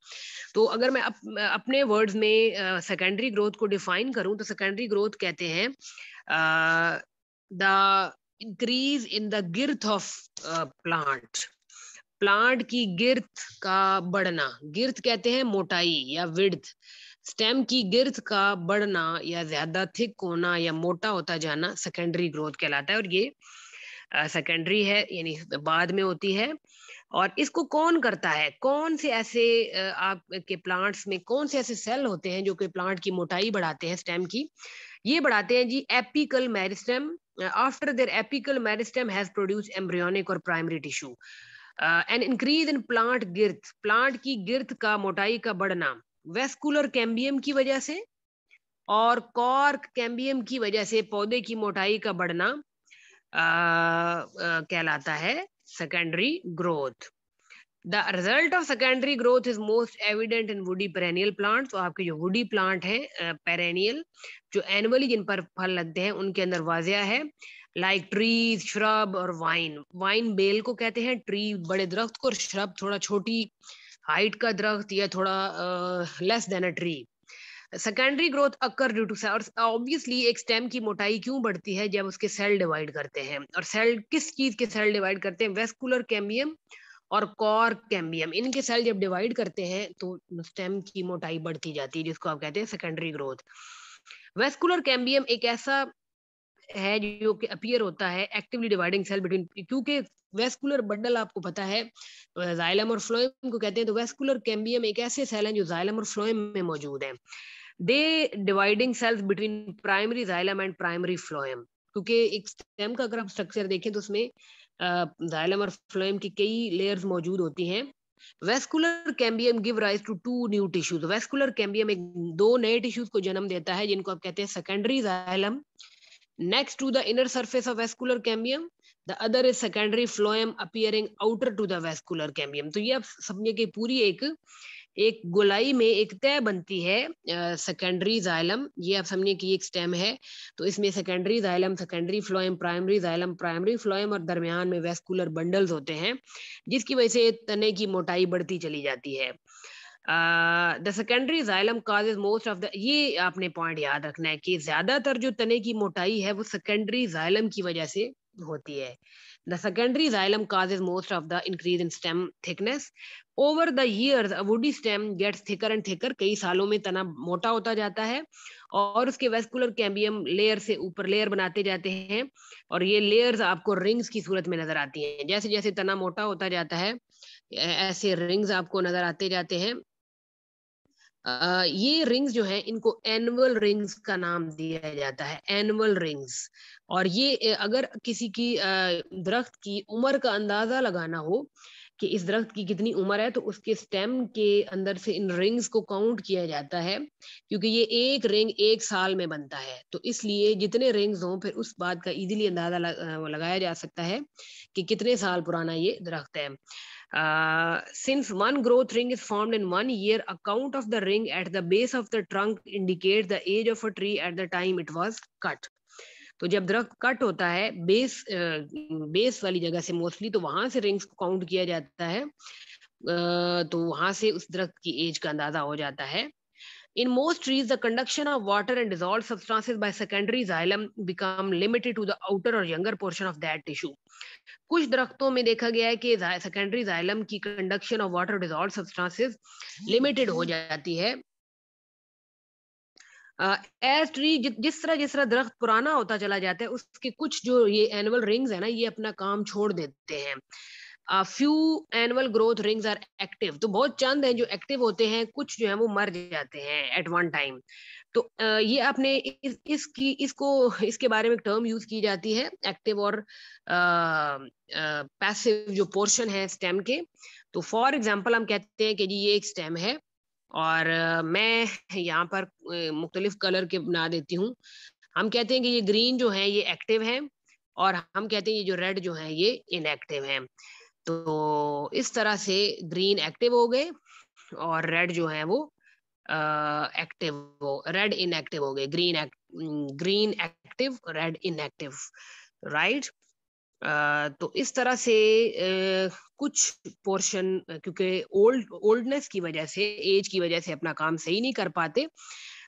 तो अगर मैं अप, अपने वर्ड्स में सेकेंडरी ग्रोथ को डिफाइन करूं तो सेकेंडरी ग्रोथ कहते हैं the increase in the girth of plant plant की गिरथ का बढ़ना गिरथ कहते हैं मोटाई या विड्थ स्टेम की गिरथ का बढ़ना या ज्यादा थिक होना या मोटा होता जाना सेकेंडरी ग्रोथ कहलाता है और ये सेकेंडरी है यानी बाद में होती है और इसको कौन करता है कौन से ऐसे आपके प्लांट्स में कौन से ऐसे सेल होते हैं जो कि प्लांट की मोटाई बढ़ाते हैं स्टेम की ये बढ़ाते हैं जी apical meristem after their apical meristem has produce embryonic और primary tissue and increase in plant girth plant की गिर्थ का मोटाई का बढ़ना वेस्कुलर कैम्बियम की वजह से और कॉर्क कैम्बियम की वजह से पौधे की मोटाई का बढ़ना कहलाता है secondary growth the result of secondary growth is most evident in woody perennial plant तो आपके जो वुडी प्लांट है पेरेनियल जो एनुअली जिन पर फल लगते हैं उनके अंदर वाजिया है लाइक ट्री श्रब और वाइन वाइन बेल को कहते हैं ट्री बड़े दरख्त को और श्रब थोड़ा छोटी हाइट का दरख्त या थोड़ा less than a tree secondary growth occur due to और ऑब्वियसली एक स्टेम की मोटाई क्यों बढ़ती है जब उसके सेल डिवाइड करते हैं और सेल किस चीज के सेल डिवाइड करते हैं वेस्कुलर कैम्बियम और कॉर कैम्बियम इनके सेल जब डिवाइड करते हैं तो स्टेम की मोटाई बढ़ती जाती है जिसको आप कहते हैं सेकेंडरी ग्रोथ वेस्कुलर कैम्बियम एक ऐसा है जो कि अपियर होता है एक्टिवली डिवाइडिंग सेल बिटवीन क्योंकि वेस्कुलर बंडल आपको पता है जाइलम तो और फ्लोएम को कहते हैं तो वेस्कुलर कैम्बियम एक ऐसे सेल हैं जो जाइलम और फ्लोएम में मौजूद हैं they dividing cells between primary xylem and primary phloem क्योंकि एक स्टेम का अगर आप स्ट्रक्चर देखें तो उसमें जाइलम और फ्लोएम की कई लेयर्स मौजूद होती हैं vascular cambium give rise to to new tissues vascular cambium एक दो नए टिश्यूज को जन्म देता है जिनको आप कहते हैं secondary xylem next to the inner surface of vascular cambium the other is secondary phloem appearing outer to the vascular cambium तो ये आप समझे कि पूरी एक एक गोलाई में एक तय बनती है सेकेंडरी जाइलम ये आप समझिए कि एक स्टेम है तो इसमें secondary xylem secondary phloem primary xylem primary phloem और दरमियान में वेस्कुलर बंडल्स होते हैं जिसकी वजह से तने की मोटाई बढ़ती चली जाती है the secondary xylem causes most of the ये आपने पॉइंट याद रखना है कि ज्यादातर जो तने की मोटाई है वो सेकेंडरी जाइलम की वजह से होती है The secondary xylem causes most of the increase in stem thickness. Over the years, a woody stem gets thicker and thicker. कई सालों में तना मोटा होता जाता है और उसके वेस्कुलर कैम्बियम लेयर से ऊपर लेयर बनाते जाते हैं और ये लेयर्स आपको रिंग्स की सूरत में नजर आती हैं जैसे जैसे तना मोटा होता जाता है ऐसे रिंग्स आपको नजर आते जाते हैं ये रिंग्स जो है इनको एनुअल रिंग्स का नाम दिया जाता है एनुअल रिंग्स और ये अगर किसी की दरख्त की उम्र का अंदाजा लगाना हो कि इस दरख्त की कितनी उम्र है तो उसके स्टेम के अंदर से इन रिंग्स को काउंट किया जाता है क्योंकि ये एक रिंग एक साल में बनता है तो इसलिए जितने रिंग्स हों फिर उस बात का इजीली अंदाजा लगाया जा सकता है कि कितने साल पुराना ये दरख्त है Uh, since one growth ring is formed in one year, a count of the ring at the base of the trunk indicates the age of a tree at the time it was cut. तो जब दरख्त cut होता है base base वाली जगह से mostly तो वहां से रिंग्स को काउंट किया जाता है तो वहां से उस दरख्त की एज का अंदाजा हो जाता है In most trees, the conduction of water and dissolved substances by secondary xylem become limited to the outer or younger portion of that tissue. कुछ दरख्तों में देखा गया है कि सेकेंडरी जाइलम की conduction of water dissolve substances limited हो जाती है एज ट्री जिस तरह जिस तरह दरख्त पुराना होता चला जाता है उसके कुछ जो ये एनुअल रिंग्स है ना ये अपना काम छोड़ देते हैं few annual growth rings are active तो बहुत चंद हैं जो एक्टिव होते हैं कुछ जो है वो मर जाते हैं एट वन टाइम तो ये आपने इस, इसकी इसको इसके बारे में टर्म यूज की जाती है एक्टिव और पैसिव जो पोर्शन है स्टेम के तो फॉर एग्जाम्पल हम कहते हैं कि जी ये एक स्टेम है और मैं यहाँ पर मुख्तलिफ कलर के बना देती हूँ हम कहते हैं कि ये ग्रीन जो है ये एक्टिव है और हम कहते हैं ये जो रेड जो है ये इनएक्टिव है तो इस तरह से ग्रीन एक्टिव हो गए और रेड जो है वो एक्टिव हो रेड इनएक्टिव हो गए green green active red inactive right तो इस तरह से uh, कुछ पोर्शन क्योंकि ओल्ड ओल्डनेस की वजह से एज की वजह से अपना काम सही नहीं कर पाते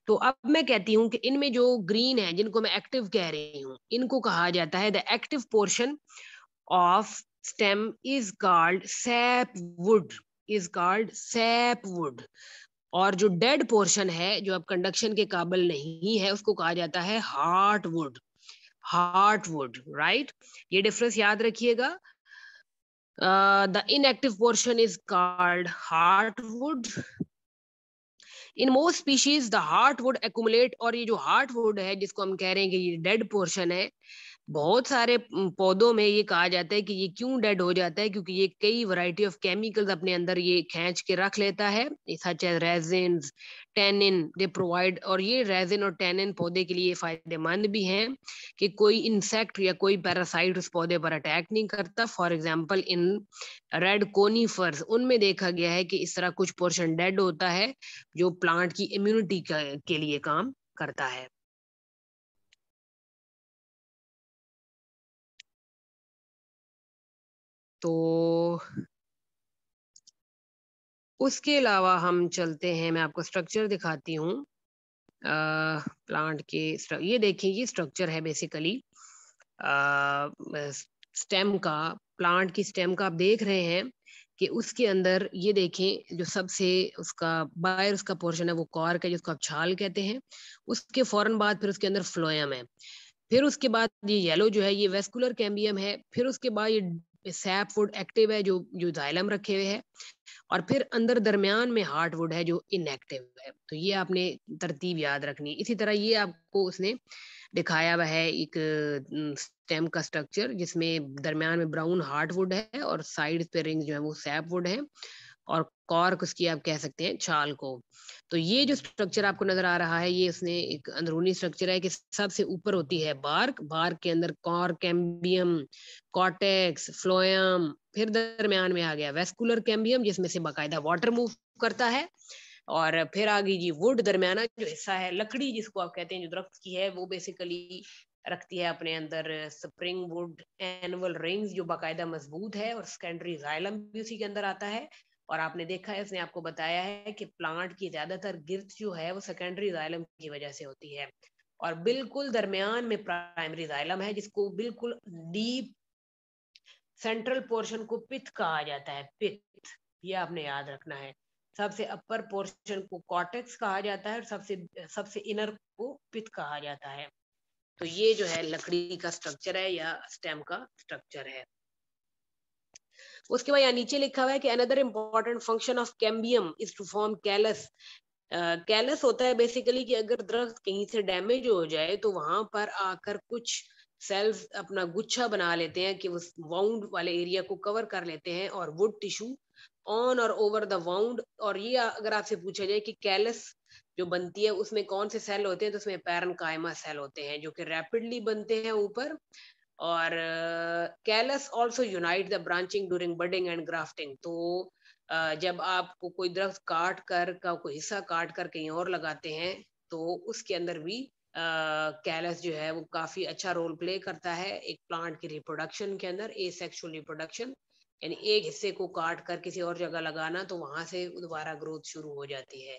तो अब मैं कहती हूँ कि इनमें जो ग्रीन है जिनको मैं एक्टिव कह रही हूँ इनको कहा जाता है the active portion of stem is called sapwood is called sapwood और जो डेड पोर्शन है जो अब कंडक्शन के काबल नहीं है उसको कहा जाता है heartwood heartwood right ये डिफरेंस याद रखिएगा the inactive portion is called wood in most species the heartwood act और ये जो हार्ट वुड है जिसको हम कह रहे हैं कि ये डेड पोर्शन है बहुत सारे पौधों में ये कहा जाता है कि ये क्यों डेड हो जाता है क्योंकि ये कई वैरायटी ऑफ केमिकल्स अपने अंदर ये खींच के रख लेता है such as resin tannin they provide और ये रेजिन और टेनिन पौधे के लिए फायदेमंद भी हैं कि कोई इंसेक्ट या कोई पैरासाइट उस पौधे पर अटैक नहीं करता for example in red conifers उनमें देखा गया है कि इस तरह कुछ पोर्शन डेड होता है जो प्लांट की इम्यूनिटी के लिए काम करता है तो उसके अलावा हम चलते हैं मैं आपको स्ट्रक्चर दिखाती हूँ प्लांट के ये देखिए ये स्ट्रक्चर है बेसिकली स्टेम का प्लांट की स्टेम का आप देख रहे हैं कि उसके अंदर ये देखें जो सबसे उसका बाहर उसका पोर्शन है वो कॉर्क है जिसको आप छाल कहते हैं उसके फौरन बाद फिर उसके अंदर फ्लोयम है फिर उसके बाद ये येलो जो है ये वेस्कुलर कैम्बियम है फिर उसके बाद ये सैप वुड एक्टिव है जो जो जाइलम रखे हुए है और फिर अंदर दरमियान में हार्ट वुड है जो इनएक्टिव है तो ये आपने तरतीब याद रखनी इसी तरह ये आपको उसने दिखाया हुआ है एक स्टेम का स्ट्रक्चर जिसमें दरमियान में ब्राउन हार्ट वुड है और साइड पे रिंग जो है वो सैप वुड है और कॉर्क उसकी आप कह सकते हैं छाल को तो ये जो स्ट्रक्चर आपको नजर आ रहा है ये उसने एक अंदरूनी स्ट्रक्चर है कि सबसे ऊपर होती है बार्क बार्क के अंदर कॉर्क कैम्बियम कॉटेक्स फ्लोयम फिर दरम्यान में आ गया वेस्कुलर कैम्बियम जिसमें से बाकायदा वाटर मूव करता है और फिर आ गई जी वुड दरम्याना जो हिस्सा है लकड़ी जिसको आप कहते हैं जो दरख्त की है वो बेसिकली रखती है अपने अंदर स्प्रिंग वुड एनुअल रिंग्स जो बाकायदा मजबूत है और सेकेंडरी जाइलम भी उसी के अंदर आता है और आपने देखा है इसने आपको बताया है कि प्लांट की ज्यादातर गिरत जो है वो सेकेंडरी जाइलम की वजह से होती है और बिल्कुल दरमियान में प्राइमरी जाइलम है जिसको बिल्कुल डीप सेंट्रल पोर्शन को पिथ कहा जाता है पिथ ये आपने याद रखना है सबसे अपर पोर्शन को कॉटेक्स कहा जाता है और सबसे सबसे इनर को पिथ कहा जाता है तो ये जो है लकड़ी का स्ट्रक्चर है या स्टेम का स्ट्रक्चर है उसके बाद यहाँ नीचे लिखा हुआ है कि another important function of cambium is to form callus callus होता है बेसिकली कि अगर दरख्त कहीं से डैमेज हो जाए तो वहां पर आकर कुछ सेल्स अपना गुच्छा बना लेते हैं कि उस वाउंड वाले एरिया को कवर कर लेते हैं और वुड टिश्यू ऑन और ओवर द वाउंड और ये अगर आपसे पूछा जाए कि कैलस जो बनती है उसमें कौन से सेल होते हैं तो उसमें पैरन कायमा सेल होते हैं जो कि रैपिडली बनते हैं ऊपर और callus also unite the branching during budding and grafting तो uh, जब आपको कोई दरख्त काट कर का कोई हिस्सा काट कर कहीं और लगाते हैं तो उसके अंदर भी कैलस uh, जो है वो काफी अच्छा रोल प्ले करता है एक प्लांट की रिप्रोडक्शन के अंदर ए सेक्शुअल रिप्रोडक्शन यानी एक हिस्से को काट कर किसी और जगह लगाना तो वहां से दोबारा ग्रोथ शुरू हो जाती है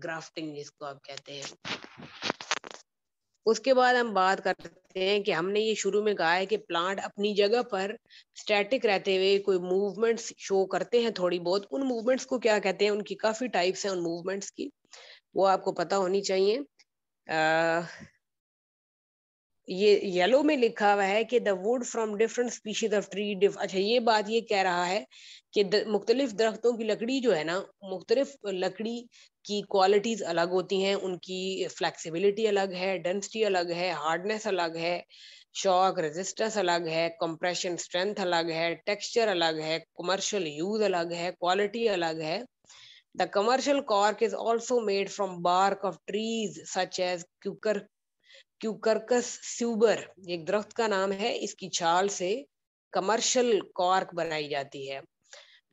ग्राफ्टिंग uh, जिसको आप कहते हैं उसके बाद हम बात करते हैं कि हमने ये शुरू में कहा है कि प्लांट अपनी जगह पर स्टैटिक रहते हुए कोई मूवमेंट्स शो करते हैं थोड़ी बहुत उन मूवमेंट्स को क्या कहते हैं उनकी काफी टाइप्स हैं उन मूवमेंट्स की वो आपको पता होनी चाहिए अः ये येलो में लिखा हुआ है कि the wood from different species of tree अच्छा ये बात ये कह रहा है कि मुख्तलिफ दरख्तों की लकड़ी जो है ना मुख्तलिफ लकड़ी की क्वालिटीज़ अलग होती हैं उनकी फ्लैक्सीबिलिटी अलग है डेंसिटी अलग है हार्डनेस अलग है शॉक रेजिस्टेंस अलग है कंप्रेशन स्ट्रेंथ अलग है टेक्सचर अलग है कमर्शियल यूज अलग है क्वालिटी अलग है the commercial cork is also made from bark of trees such as क्यूकर क्यूकर्कस स्यूबर एक दरख्त का नाम है इसकी छाल से कमर्शियल कॉर्क बनाई जाती है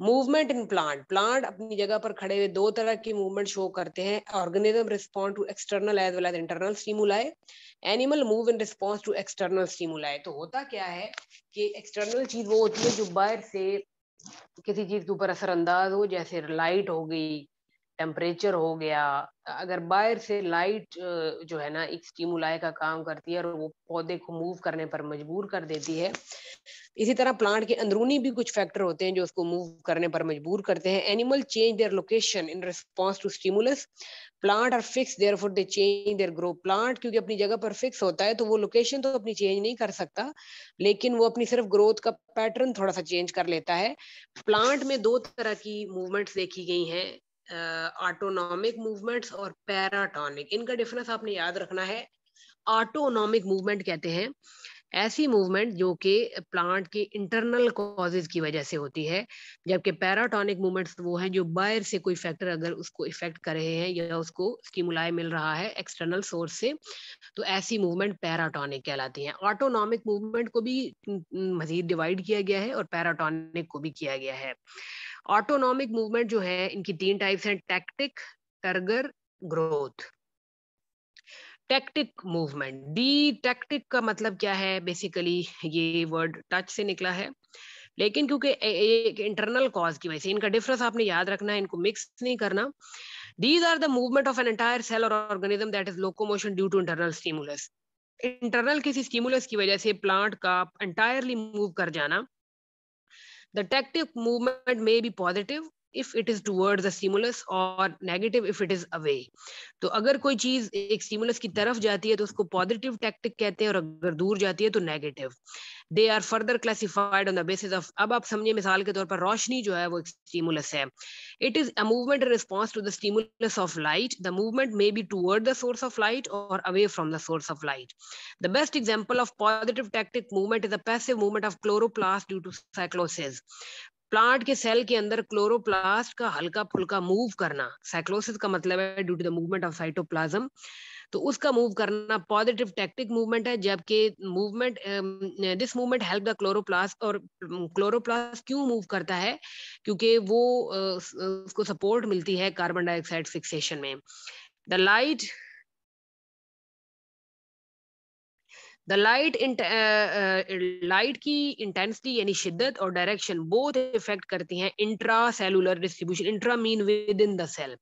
मूवमेंट इन प्लांट प्लांट अपनी जगह पर खड़े हुए दो तरह की मूवमेंट शो करते हैं organism respond to external as well as internal stimuli animal move in response to external stimuli तो होता क्या है कि एक्सटर्नल चीज वो होती है जो बाहर से किसी चीज के ऊपर असरअंदाज हो जैसे लाइट हो गई टेम्परेचर हो गया अगर बाहर से लाइट जो है ना एक स्टीमुलाई का काम करती है और वो पौधे को मूव करने पर मजबूर कर देती है इसी तरह प्लांट के अंदरूनी भी कुछ फैक्टर होते हैं जो उसको मूव करने पर मजबूर करते हैं animal change their location in response to stimulus plant are fix therefore they change their grow plant क्योंकि अपनी जगह पर फिक्स होता है तो वो लोकेशन तो अपनी चेंज नहीं कर सकता लेकिन वो अपनी सिर्फ ग्रोथ का पैटर्न थोड़ा सा चेंज कर लेता है प्लांट में दो तरह की मूवमेंट्स देखी गई हैं ऑटोनॉमिक uh, मूवमेंट्स और पैराटॉनिक इनका डिफरेंस आपने याद रखना है ऑटोनॉमिक मूवमेंट कहते हैं ऐसी मूवमेंट जो कि प्लांट के इंटरनल कॉजेज की वजह से होती है जबकि पैराटॉनिक मूवमेंट्स वो हैं जो बाहर से कोई फैक्टर अगर उसको इफेक्ट कर रहे हैं या उसको स्टिमुलाई मिल रहा है एक्सटर्नल सोर्स से तो ऐसी मूवमेंट पैराटॉनिक कहलाती है ऑटोनॉमिक मूवमेंट को भी मजीद डिवाइड किया गया है और पैराटॉनिक को भी किया गया है ऑटोनॉमिक मूवमेंट जो है इनकी तीन टाइप्स हैं tactic turgor growth tactic movement the tactic का मतलब क्या है बेसिकली ये वर्ड टच से निकला है लेकिन क्योंकि एक इंटरनल कॉज की वजह से इनका डिफरेंस आपने याद रखना है इनको मिक्स नहीं करना these are the movement of an entire cell और organism that is locomotion due to internal stimulus internal किसी स्टिमुलस की वजह से प्लांट का एंटायरली मूव कर जाना The tactic movement may be positive if it is towards the stimulus और negative if it is away तो अगर कोई चीज एक स्टिमुलस की तरफ जाती है तो उसको पॉजिटिव टैक्टिक कहते हैं और अगर दूर जाती है तो negative they are further classified on the basis of अब आप समझिए मिसाल के तौर पर रोशनी जो है वो एक स्टिमुलस है it is a movement response to the stimulus of light the movement may be toward the source of light और away from the source of light the best example of positive tactic movement is a passive movement of chloroplast due to cyclosis plant के cell के अंदर chloroplast का हल्का फुल्का move करना cyclosis का मतलब है due to the movement of cytoplasm तो उसका मूव करना पॉजिटिव टेक्टिक मूवमेंट है जबकि movement this movement help the chloroplast और क्लोरोप्लास्ट क्यों मूव करता है क्योंकि वो उसको सपोर्ट मिलती है कार्बन डाइऑक्साइड फिक्सेशन में the light the light light की इंटेंसिटी यानी शिद्दत और डायरेक्शन बोथ इफेक्ट करती हैं intracellular distribution intra mean within the cell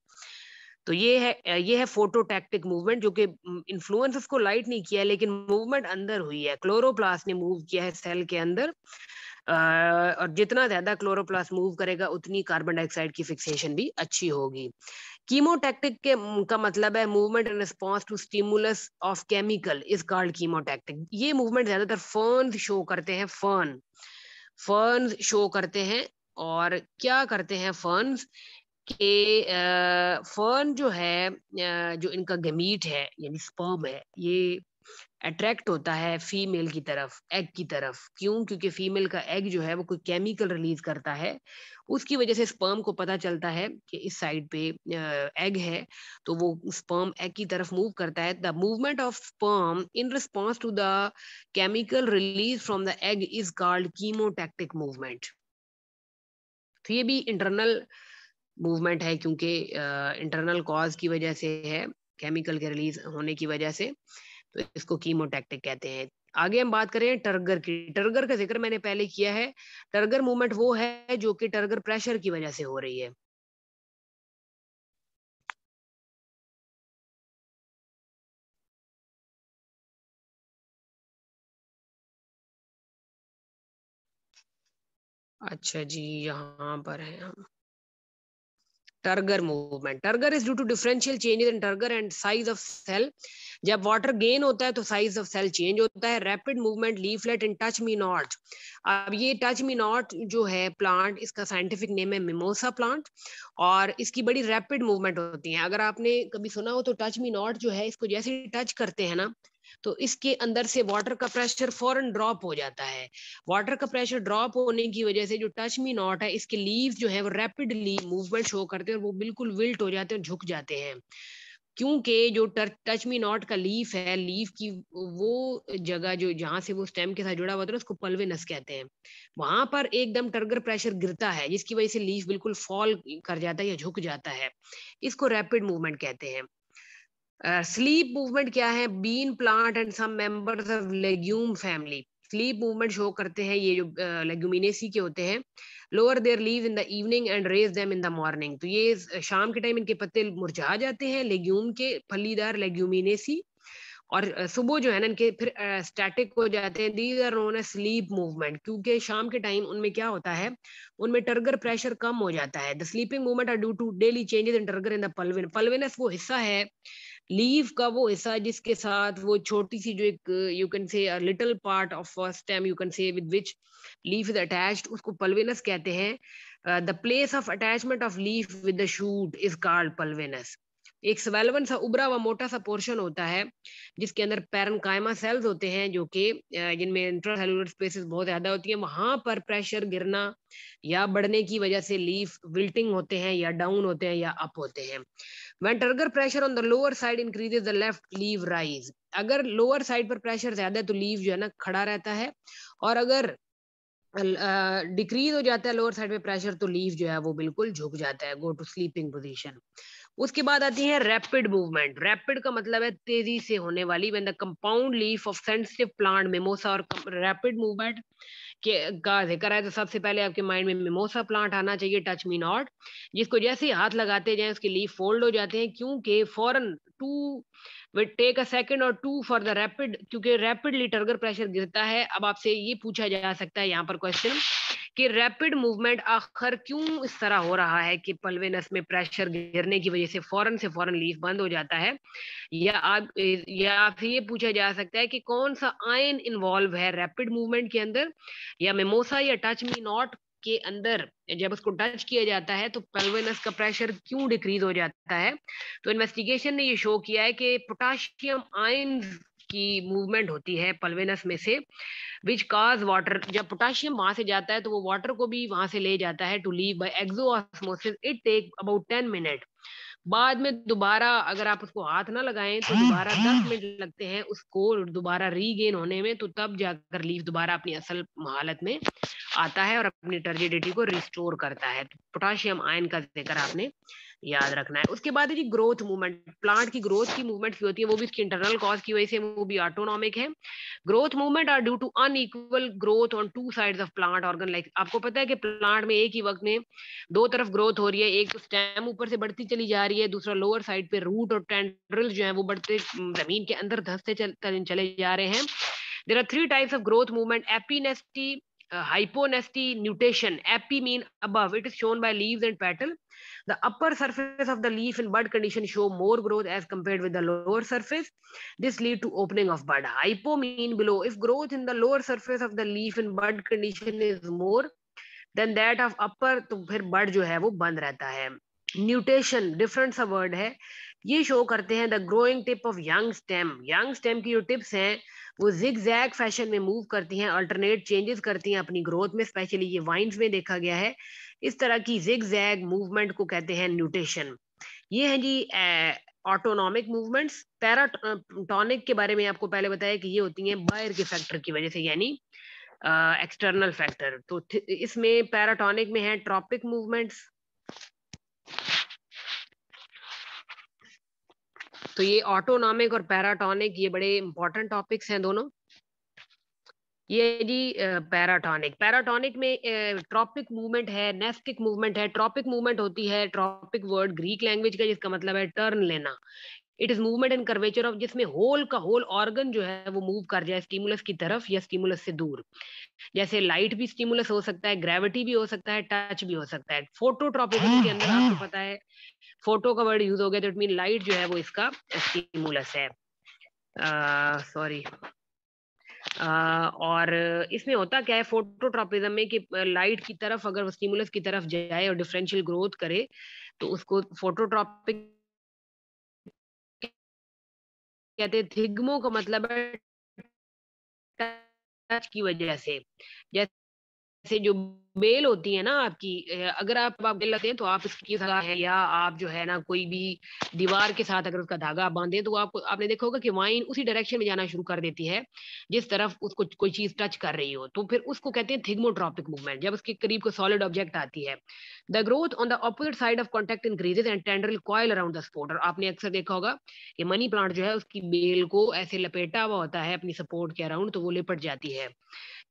तो ये है uh, ये है फोटोटैक्टिक मूवमेंट जो कि इन्फ्लुएंस mm, को लाइट नहीं किया लेकिन मूवमेंट अंदर हुई है क्लोरोप्लास्ट ने मूव किया है सेल के अंदर uh, और जितना ज्यादा क्लोरोप्लास्ट मूव करेगा उतनी कार्बन डाइऑक्साइड की फिक्सेशन भी अच्छी होगी कीमोटेक्टिक के mm, का मतलब है movement in response to stimulus of chemical is called chemotactic ये मूवमेंट ज्यादातर फर्न शो करते हैं फर्न फर्न शो करते हैं और क्या करते हैं फर्न के फर्न जो है जो इनका गमीट है यानी स्पर्म है ये अट्रैक्ट होता है फीमेल की तरफ एग की तरफ क्यों क्योंकि फीमेल का एग जो है वो कोई केमिकल रिलीज करता है उसकी वजह से स्पर्म को पता चलता है कि इस साइड पे एग है तो वो स्पर्म एग की तरफ मूव करता है the movement of sperm in response to the chemical release from the egg is called chemotactic movement तो ये भी इंटरनल मूवमेंट है क्योंकि इंटरनल कॉज की वजह से है केमिकल के रिलीज होने की वजह से तो इसको कीमोटैक्टिक कहते हैं आगे हम बात करें टर्गर की टर्गर का जिक्र मैंने पहले किया है टर्गर मूवमेंट वो है जो कि टर्गर प्रेशर की वजह से हो रही है अच्छा जी यहाँ पर है हम turgor movement turgor is due to differential changes in turgor and size of cell जब वाटर गेन होता है तो साइज ऑफ सेल चेंज होता है rapid movement leaflet and touch me not अब ये टच मी नॉट जो है प्लांट इसका साइंटिफिक नेम है मिमोसा प्लांट और इसकी बड़ी रैपिड मूवमेंट होती है अगर आपने कभी सुना हो तो टच मी नॉट जो है इसको जैसे टच करते हैं ना तो इसके अंदर से वाटर का प्रेशर फॉरन ड्रॉप हो जाता है वाटर का प्रेशर ड्रॉप होने की वजह से जो टच मी नॉट है इसके लीव जो है वो रैपिडली मूवमेंट शो करते हैं और वो बिल्कुल विल्ट हो जाते हैं झुक जाते हैं क्योंकि जो टच मी नॉट का लीफ है लीफ की वो जगह जो जहाँ से वो स्टेम के साथ जुड़ा हुआ था उसको पलवे नस कहते हैं वहां पर एकदम टर्गर प्रेशर गिरता है जिसकी वजह से लीफ बिल्कुल फॉल कर जाता है या झुक जाता है इसको रैपिड मूवमेंट कहते हैं स्लीप uh, मूवमेंट क्या है bean plant and some members of legume family sleep movement show करते हैं ये जो लेग्यूमिनेसी uh, के होते हैं lower their leave in the evening and raise them in the morning तो ये uh, शाम के टाइम इनके पत्ते मुरझा जाते हैं लेग्यूम के फलीदार लेग्यूमिनेसी और सुबह जो है ना इनके फिर स्टैटिक हो जाते हैं these are known sleep movement क्योंकि शाम के टाइम उनमें क्या होता है उनमें टर्गर प्रेशर कम हो जाता है the sleeping movement are due to daily changes in turgor in the पल्विन पल्विनस वो हिस्सा है लीव का वो हिस्सा जिसके साथ वो छोटी सी जो एक you can say little part of first time you can say with which leaf is attached उसको पलवेनस कहते हैं the place of attachment of leaf with the shoot is called pulvinus एक स्वेलवन सा उबरा हुआ मोटा सा पोर्शन होता है जिसके अंदर पैरन कायमा सेल्स होते हैं जो कि जिनमें इंट्रासेलुलर स्पेसिस बहुत ज्यादा होती है वहां पर प्रेशर गिरना या बढ़ने की वजह से लीफ विल्टिंग होते हैं या डाउन होते हैं या अप होते हैं when turgor pressure on the lower side increases the left leave rise अगर लोअर साइड पर प्रेशर ज्यादा है तो लीव जो है ना खड़ा रहता है और अगर डिक्रीज uh, हो जाता है लोअर साइड पे प्रेशर तो लीव जो है वो बिल्कुल झुक जाता है गो टू स्लीपिंग पोजीशन उसके बाद आती है रैपिड मूवमेंट रैपिड का मतलब है तेजी से होने वाली when the compound leaf of sensitive plant mimosa और रैपिड मूवमेंट के का जिक्र है तो सबसे पहले आपके माइंड में मेमोसा प्लांट आना चाहिए टच मी नॉट जिसको जैसे ही हाथ लगाते जाए उसके लीफ फोल्ड हो जाते हैं क्योंकि फॉरन to wilt take a second और टू फॉर द रैपिड क्योंकि रैपिडली टर्गर प्रेशर गिरता है अब आपसे ये पूछा जा सकता है यहाँ पर क्वेश्चन कि रैपिड मूवमेंट आखिर क्यों इस तरह हो रहा है कि पलवे नस में प्रेशर गिरने की वजह से फौरन से फौरन लीफ बंद हो जाता है या आप या आपसे ये पूछा जा सकता है कि कौन सा आयन इन्वॉल्व है रैपिड मूवमेंट के अंदर या मेमोसा या टच मी नॉट के अंदर जब उसको टच किया जाता है तो पेल्वेनस का प्रेशर क्यों डिक्रीज हो जाता है तो इन्वेस्टिगेशन ने ये शो किया है कि पोटाशियम आयन की मूवमेंट होती है पलवेनस में से विच काज वाटर जब पोटाशियम वहां से जाता है तो वो वाटर को भी वहां से ले जाता है to leave by exosmosis it take about ten minute बाद में दोबारा अगर आप उसको हाथ ना लगाएं तो हाँ, दोबारा हाँ। दस मिनट लगते हैं उसको दोबारा रीगेन होने में तो तब जाकर लीफ दोबारा अपनी असल हालत में आता है और अपनी टर्जिडिटी को रिस्टोर करता है तो पोटाशियम आयन का जिक्र आपने याद रखना है उसके बाद है जी ग्रोथ मूवमेंट प्लांट की ग्रोथ की मूवमेंट की होती है वो भी इसकी इंटरनल कॉज की वजह से वो भी ऑटोनॉमिक है growth movement are due to unequal growth on two sides of plant organ like आपको पता है कि प्लांट में एक ही वक्त में दो तरफ ग्रोथ हो रही है एक तो स्टेम ऊपर से बढ़ती चली जा रही है दूसरा लोअर साइड पे रूट और टेंड्रल जो है वो बढ़ते जमीन के अंदर धसते चल, चले जा रहे हैं there are three types of growth movement epinasty hyponesty nutation epi mean above it is shown by leaves and petal the upper surface of the leaf in bud condition show more growth as compared with the lower surface this lead to opening of bud hypo mean below if growth in the lower surface of the leaf in bud condition is more than that of upper to phir bud jo hai wo band rehta hai nutation different सा word है ये show करते हैं the growing tip of young stem young stem की जो tips हैं वो zigzag fashion में मूव करती हैं अल्टरनेट चेंजेस करती हैं अपनी ग्रोथ में स्पेशली ये वाइन्स में देखा गया है इस तरह की जिग जैग मूवमेंट को कहते हैं न्यूट्रिशन ये है जी ऑटोनॉमिक मूवमेंट्स पैरा टॉनिक के बारे में आपको पहले बताया कि ये होती हैं बायर के फैक्टर की वजह से यानी एक्सटर्नल फैक्टर तो इसमें पैराटोनिक में है ट्रॉपिक मूवमेंट्स तो ये ऑटोनॉमिक और पैराटॉनिक ये बड़े इंपॉर्टेंट टॉपिक्स हैं दोनों ये जी पैराटॉनिक पैराटॉनिक में ट्रॉपिक मूवमेंट है नेफ्टिक मूवमेंट है ट्रॉपिक मूवमेंट होती है ट्रॉपिक वर्ड ग्रीक लैंग्वेज का जिसका मतलब है टर्न लेना it is movement and curvature of जिसमें होल का होल ऑर्गन जो है वो मूव कर जाए स्टीमुलस की तरफ या स्टीमुलस से दूर जैसे लाइट भी स्टीमुलस हो सकता है ग्रेविटी भी हो सकता है टच भी हो सकता है फोटोट्रॉपिज्म के अंदर आपको पता है फोटो का वर्ड यूज हो गया तो इट मीन लाइट जो है वो इसका स्टीमुलस है सॉरी uh, और इसमें होता क्या है फोटोट्रॉपिज्म में कि लाइट की तरफ अगर स्टीमुलस की तरफ जाए और डिफरेंशियल ग्रोथ करे तो उसको फोटोट्रॉपिक कहते धिग्मों का मतलब है की वजह से जैसे जो बेल होती है ना आपकी अगर आप आप बेल लगते हैं तो आप इसकी सजा है या आप जो है ना कोई भी दीवार के साथ अगर उसका धागा बांधे तो आप आपने देखा होगा कि वाइन उसी डायरेक्शन में जाना शुरू कर देती है जिस तरफ उसको कोई चीज टच कर रही हो तो फिर उसको कहते हैं थिग्मोट्रॉपिक मूवमेंट जब उसके करीब को सॉलिड ऑब्जेक्ट आती है the growth on the opposite side of contact increases and tendril coil around the support और आपने अक्सर देखा होगा कि मनी प्लांट जो है उसकी बेल को ऐसे लपेटा हुआ होता है अपनी सपोर्ट के अराउंड तो वो लिपट जाती है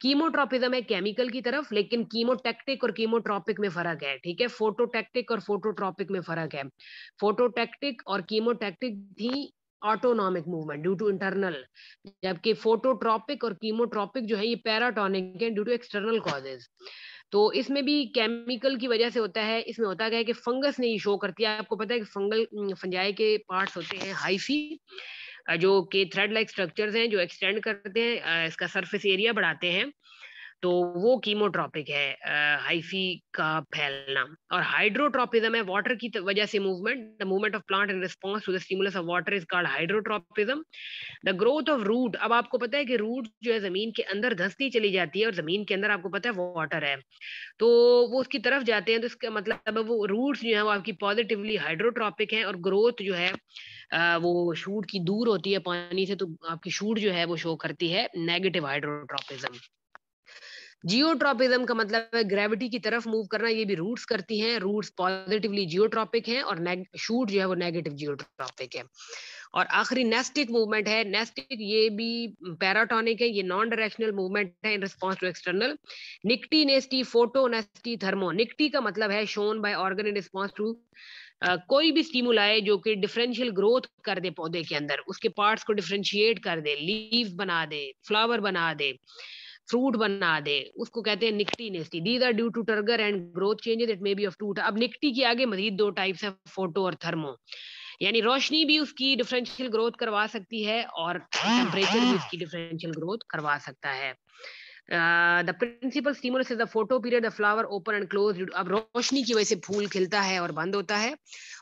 कीमोट्रॉपिज्म है केमिकल की तरफ लेकिन कीमो कीमोटेक्टिक और कीमोट्रॉपिक में फर्क है ठीक है फोटोटेक्टिक और फोटोट्रॉपिक में फर्क है फोटोटेक्टिक और कीमोटेक्टिक थी autonomic movement due to internal जबकि फोटोट्रॉपिक और कीमोट्रॉपिक जो है ये पैराटोनिक है ड्यू टू एक्सटर्नल कॉजेज तो इसमें भी केमिकल की वजह से होता है इसमें होता क्या है कि फंगस ने ये शो करती है आपको पता है कि फंगल फंजाई के पार्ट्स होते हैं हाइफी जो के थ्रेड लाइक स्ट्रक्चर्स हैं जो एक्सटेंड करते हैं इसका सरफेस एरिया बढ़ाते हैं तो वो कीमोट्रॉपिक है हाइफी का फैलना और हाइड्रोट्रॉपिज्म है वाटर की वजह से movement the movement of plant in response to the stimulus of water is called hydrotropism the growth of root अब आपको पता है कि रूट जो है जमीन के अंदर धंसती चली जाती है और जमीन के अंदर आपको पता है वाटर है तो वो उसकी तरफ जाते हैं तो इसका मतलब वो रूट्स जो है वो आपकी पॉजिटिवली हाइड्रोट्रॉपिक है और ग्रोथ जो है वो शूट की दूर होती है पानी से तो आपकी शूट जो है वो शो करती है नेगेटिव हाइड्रोट्रॉपिज्म जियोट्रॉपिज्म का मतलब है ग्रेविटी की तरफ मूव करना ये भी रूट्स करती हैं रूट्स पॉजिटिवली जियोट्रॉपिक हैं और शूट जो है वो नेगेटिव जियोट्रॉपिक है और आखिरी नेस्टिक मूवमेंट है नेस्टिक ये भी पैराटोनिक है ये नॉन डायरेक्शनल मूवमेंट है in response to external nyctinasty photonasty thermo निकटी का मतलब है shown by organ in response to Uh, कोई भी आए जो कि डिफरेंशियल ग्रोथ कर दे पौधे के अंदर उसके पार्ट्स को डिफरेंशिएट कर दे लीव बना दे फ्लावर बना दे uh, फ्रूट बना दे उसको कहते हैं nyctinasty these are due to turgor and growth changes it may be of two अब निकटी के आगे मजीद दो टाइप्स है फोटो और थर्मो यानी रोशनी भी उसकी डिफरेंशियल ग्रोथ करवा सकती है और टेम्परेचर भी उसकी डिफरेंशियल ग्रोथ करवा सकता है Uh, the principal stimulus is the photo period the flower open and अब रोशनी की वजह से फूल खिलता है और बंद होता है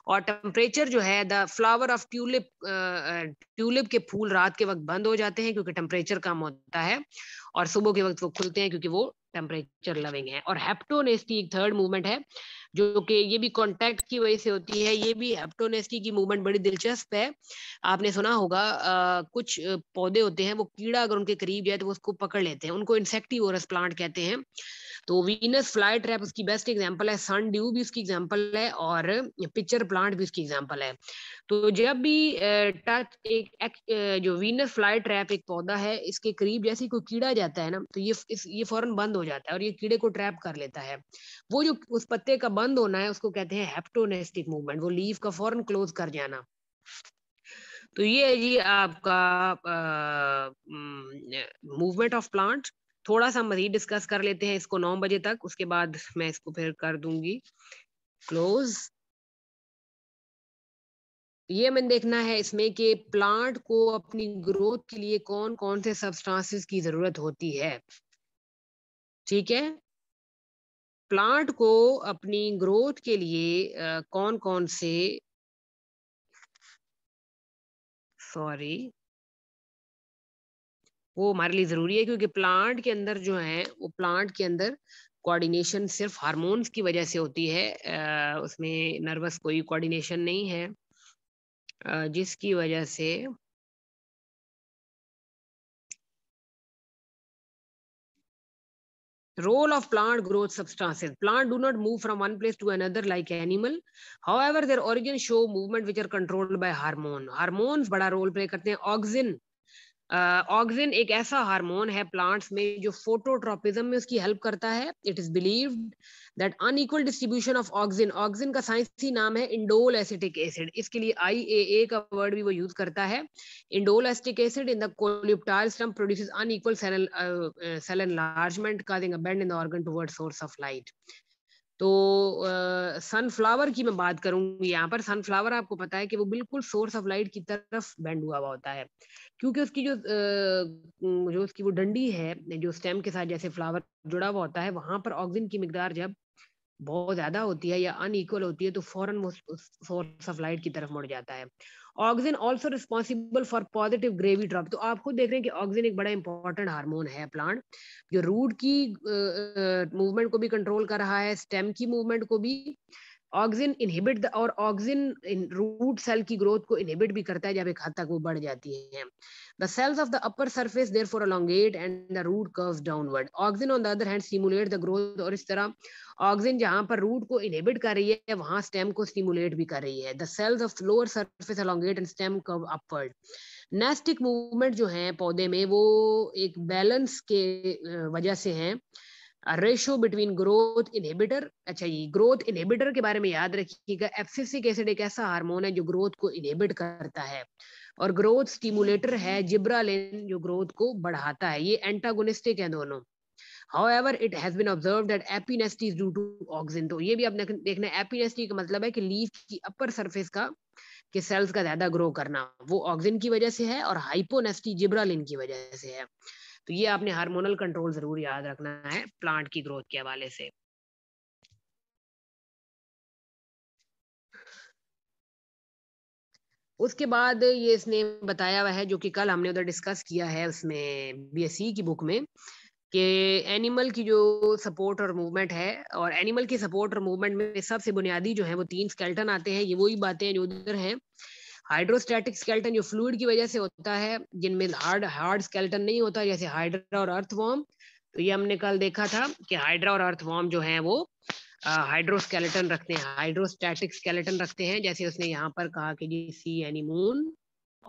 और टेम्परेचर जो है the flower of tulip tulip के फूल रात के वक्त बंद हो जाते हैं क्योंकि टेम्परेचर कम होता है और सुबह के वक्त वो खुलते हैं क्योंकि वो टेम्परेचर लविंग है और हेप्टोनेस्टी एक थर्ड मूवमेंट है जो कि ये भी कॉन्टैक्ट की वजह से होती है ये भी हेप्टोनेस्टी की मूवमेंट बड़ी दिलचस्प है आपने सुना होगा आ, कुछ पौधे होते हैं वो कीड़ा अगर उनके करीब जाए तो वो उसको पकड़ लेते हैं उनको इंसेक्टिवोरस प्लांट कहते हैं तो वीनस फ्लाई ट्रैप उसकी बेस्ट एग्जाम्पल है सन ड्यू भी उसकी एग्जाम्पल है और पिक्चर प्लांट भी उसकी एग्जाम्पल है तो जब भी टच एक, एक जो वीनस फ्लाई ट्रैप एक पौधा है इसके करीब जैसे कोई कीड़ा जाता है ना तो ये इस, ये फौरन बंद हो जाता है और ये कीड़े को ट्रैप कर लेता है वो जो उस पत्ते का बंद होना है उसको कहते हैं हेप्टोनेस्टिक मूवमेंट वो लीव का फॉरन क्लोज कर जाना तो ये है जी आपका मूवमेंट ऑफ प्लांट थोड़ा सा मजीद डिस्कस कर लेते हैं इसको नौ बजे तक उसके बाद मैं इसको फिर कर दूंगी क्लोज ये मैंने देखना है इसमें कि प्लांट को अपनी ग्रोथ के लिए कौन कौन से सब्सटेंसेस की जरूरत होती है ठीक है प्लांट को अपनी ग्रोथ के लिए कौन कौन से सॉरी वो हमारे लिए जरूरी है क्योंकि प्लांट के अंदर जो है वो प्लांट के अंदर कोऑर्डिनेशन सिर्फ हार्मोन्स की वजह से होती है उसमें नर्वस कोई कोऑर्डिनेशन नहीं है जिसकी वजह से Role of plant growth substances. Plant do not move from one place to another like animal. However, their organs show movement which are controlled by hormone. Hormones बड़ा role play करते हैं. Auxin auxin एक ऐसा hormone है plants में जो phototropism में उसकी हेल्प करता है it is believed that unequal distribution of auxin auxin का साइंसी नाम है इंडोल एसिटिक एसिड इसके लिए आई का वर्ड भी वो यूज करता है indole acetic acid in the coleoptile stem produces unequal cell cell enlargement causing a bend in the organ towards source of light तो सनफ्लावर uh, की मैं बात करूंगी यहाँ पर सनफ्लावर आपको पता है कि वो बिल्कुल सोर्स ऑफ लाइट की तरफ बेंड हुआ हुआ होता है क्योंकि उसकी जो जो उसकी वो डंडी है जो स्टेम के साथ जैसे फ्लावर जुड़ा हुआ होता है वहां पर ऑक्सीजन की मिकदार जब बहुत ज्यादा होती है या अनईक्वल होती है तो फौरन वो सोर्स ऑफ लाइट की तरफ मुड़ जाता है oxygen also responsible for positive gravitropism तो आप खुद देख रहे हैं कि ऑक्सीजन एक बड़ा इंपॉर्टेंट हार्मोन है प्लांट जो रूट की मूवमेंट को भी कंट्रोल कर रहा है स्टेम की मूवमेंट को भी ऑक्सिन इनहिबिट और ऑक्सिन इन रूट सेल की ग्रोथ को इनहिबिट भी करता है जब एक हद तक वो बढ़ जाती है the cells of the upper surface therefore elongate and the root curves downward auxin on the other hand stimulate the growth और इस तरह ऑक्सिन जहां पर रूट को इनहिबिट कर रही है वहां स्टेम को स्टिमुलेट भी कर रही है the cells of lower surface elongate and stem curve upward nastic movement जो है पौधे में वो एक बैलेंस के वजह से है uh, ratio between growth inhibitor अच्छा ये ग्रोथ इनहिबिटर के बारे में याद रखिएगा एफसिसिक एसिड एक ऐसा हार्मोन है जो ग्रोथ को इनहिबिट करता है और ग्रोथ स्टिमुलेटर है जिब्रालिन जो ग्रोथ को बढ़ाता है ये एंटागोनिस्टिक है दोनों However, it has been observed that epinesti is due to auxin. तो ये भी आपने देखना है epinesti का मतलब है कि लीफ की अपर सरफेस का कि सेल्स का ज्यादा ग्रो करना वो ऑक्सीजन की वजह से है और हाइपोनेस्टी जिब्रालिन की वजह से है तो ये आपने हार्मोनल कंट्रोल जरूर याद रखना है प्लांट की ग्रोथ के हवाले से उसके बाद ये इसने बताया हुआ है जो कि कल हमने उधर डिस्कस किया है उसमें बीएससी e की बुक में कि एनिमल की जो सपोर्ट और मूवमेंट है और एनिमल की सपोर्ट और मूवमेंट में सबसे बुनियादी जो है वो तीन स्केल्टन आते हैं ये वही बातें जो उधर हैं हाइड्रोस्टैटिक स्केल्टन जो फ्लूड की वजह से होता है जिनमें हार्ड हार्ड स्केल्टन नहीं होता जैसे हाइड्रा और अर्थवॉर्म तो ये हमने कल देखा था कि हाइड्रा और अर्थवॉर्म जो है वो हाइड्रोस्केलेटन रखते हैं हाइड्रोस्टैटिक स्केलेटन रखते हैं जैसे उसने यहाँ पर कहा कि जी सी एनी मून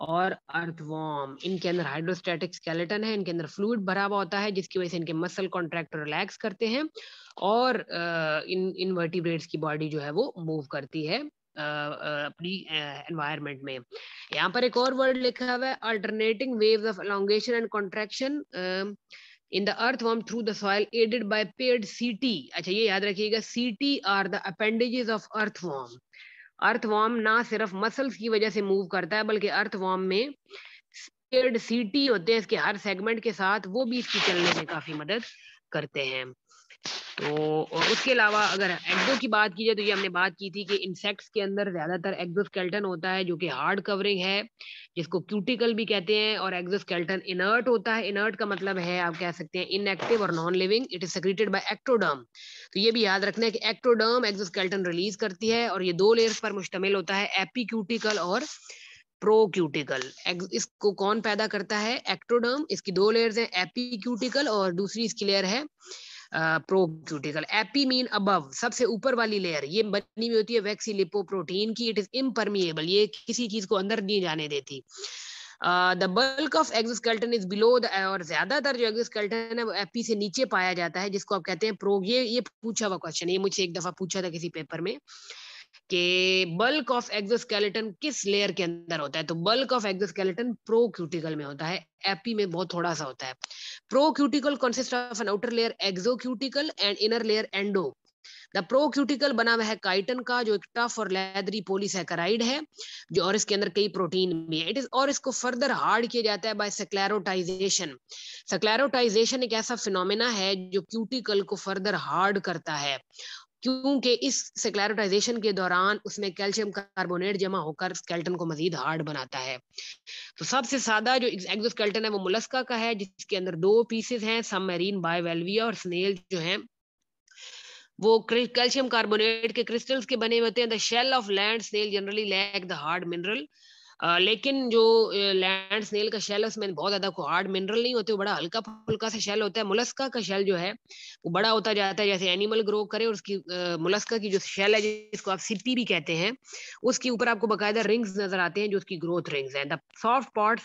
और अर्थवॉर्म इनके अंदर हाइड्रोस्टैटिक स्केलेटन है इनके अंदर फ्लूड भरा हुआ होता है जिसकी वजह से इनके मसल कॉन्ट्रैक्ट रिलैक्स करते हैं और इन इनवर्टिब्रेट्स की बॉडी जो है वो मूव करती है अपनी एनवायरमेंट में यहाँ पर एक और वर्ड लिखा हुआ है alternating waves of elongation and contraction in the earth worm through the soil aided by paired setae अच्छा ये याद रखिएगा setae are the appendages of earth worm earth worm ना सिर्फ मसल्स की वजह से मूव करता है बल्कि अर्थ वॉर्म में पेड सीटी होते हैं इसके हर सेगमेंट के साथ वो भी इसकी चलने में काफी मदद करते हैं तो और उसके अलावा अगर एग्जो की बात की जाए तो ये हमने बात की थी कि इंसेक्ट्स के अंदर ज़्यादातर एक्जोस्केल्टन होता है जो कि हार्ड कवरिंग है जिसको क्यूटिकल भी कहते हैं और एक्जोस्केल्टन इनर्ट होता है इनर्ट का मतलब है आप कह सकते हैं इनएक्टिव और non living it is secreted by ectoderm तो ये भी याद रखना है कि एक्टोडर्म एक्जोस्केल्टन रिलीज करती है और ये दो लेयर्स पर मुश्तमिल होता है एपीक्यूटिकल और प्रोक्यूटिकल इसको कौन पैदा करता है एक्टोडर्म इसकी दो लेयर्स हैं एपीक्यूटिकल और दूसरी इसकी लेयर है प्रोक्यूटिकल एपी मीन अब सबसे ऊपर वाली लेयर ये बनी हुई होती है वैक्सी प्रोटीन की इट इज इम्परमिएबल ये किसी चीज को अंदर नहीं जाने देती the bulk of exoskeleton is below the और ज्यादातर जो एग्जोस्केल्टन है वो एपी से नीचे पाया जाता है जिसको आप कहते हैं प्रो ये ये पूछा हुआ क्वेश्चन ये मुझे एक दफा पूछा था किसी पेपर में कि बल्क ऑफ एक्सोस्केलेटन किस लेयर के अंदर होता है तो bulk of exoskeleton procuticle में होता है एपी में बहुत थोड़ा सा होता है procuticle consist of an outer layer exocuticle and inner layer endo the procuticle बना हुआ है काइटन का जो एक टफ और लेदरी पोलीसैकेराइड है जो और इसके अंदर कई प्रोटीन भी है इट इज और इसको फर्दर हार्ड किया जाता है बाय सेक्लेरोटाइजेशन सेक्लेरोटाइजेशन एक ऐसा फिनोमेना है जो क्यूटिकल को फर्दर हार्ड करता है क्योंकि इस सेक्लेरोटाइजेशन के दौरान उसमें कैल्शियम कार्बोनेट जमा होकर स्केल्टन को मजीद हार्ड बनाता है तो सबसे सादा जो एक्सोस्केल्टन है वो मुलस्का का है जिसके अंदर दो पीसेज हैं सब मेरीन बायोवेल्विया और स्नेल जो हैं वो कैल्शियम कार्बोनेट के क्रिस्टल्स के बने होते हैं the shell of land snail generally lack the hard mineral ah, लेकिन जो लैंड स्नेल का शेल है उसमें बहुत ज्यादा हार्ड मिनरल नहीं होते बड़ा हल्का फुल्का सा शेल होता है मुलस्का का शेल जो है वो बड़ा होता जाता है जैसे एनिमल ग्रो करे और उसकी मुलस्का की जो शेल है जिसको आप सिपी भी कहते हैं उसके ऊपर आपको बाकायदा रिंग्स नजर आते हैं जो उसकी ग्रोथ रिंग्स है द सॉफ्ट पार्ट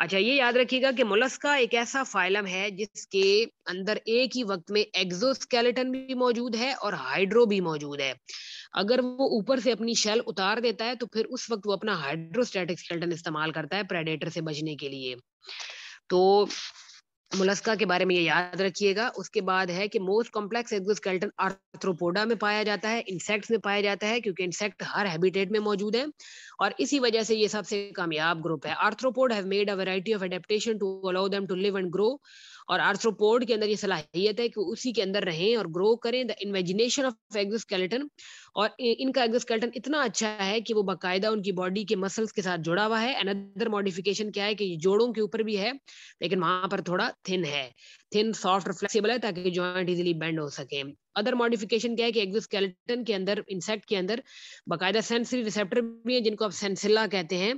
अच्छा ये याद रखिएगा कि मोलस्का एक ऐसा फाइलम है जिसके अंदर एक ही वक्त में एक्सोस्केलेटन भी मौजूद है और हाइड्रो भी मौजूद है अगर वो ऊपर से अपनी शेल उतार देता है तो फिर उस वक्त वो अपना हाइड्रोस्टेटिक स्केलेटन इस्तेमाल करता है प्रेडेटर से बचने के लिए तो मुलस्का के बारे में ये याद रखिएगा उसके बाद है कि मोस्ट कॉम्प्लेक्स एग्जोस्केल्टन आर्थ्रोपोडा में पाया जाता है इंसेक्ट्स में पाया जाता है क्योंकि इंसेक्ट हर हैबिटेट में मौजूद है और इसी वजह से ये सबसे कामयाब ग्रुप है arthropod have made a variety of adaptation to allow them to live and grow और आर्थ्रोपोड के अंदर ये सलाहियत है कि उसी के अंदर रहें और ग्रो करें द इमेजिनेशन ऑफ एग्जोस्केलेटन और इनका एग्जोस्केलेटन इतना अच्छा है कि वो बाकायदा उनकी बॉडी के मसल्स के साथ जुड़ा हुआ है अनदर मॉडिफिकेशन क्या है कि जोड़ों के ऊपर भी है लेकिन वहां पर थोड़ा थिन है थिन सॉफ्ट और फ्लेक्सीबल है ताकि जॉइंट इजिली बेंड हो सके अदर मॉडिफिकेशन क्या है कि एग्जोस्केलेटन के अंदर इंसेक्ट के अंदर बाकायदा सेंसरी रिसेप्टर भी है जिनको आप सेंसिला कहते हैं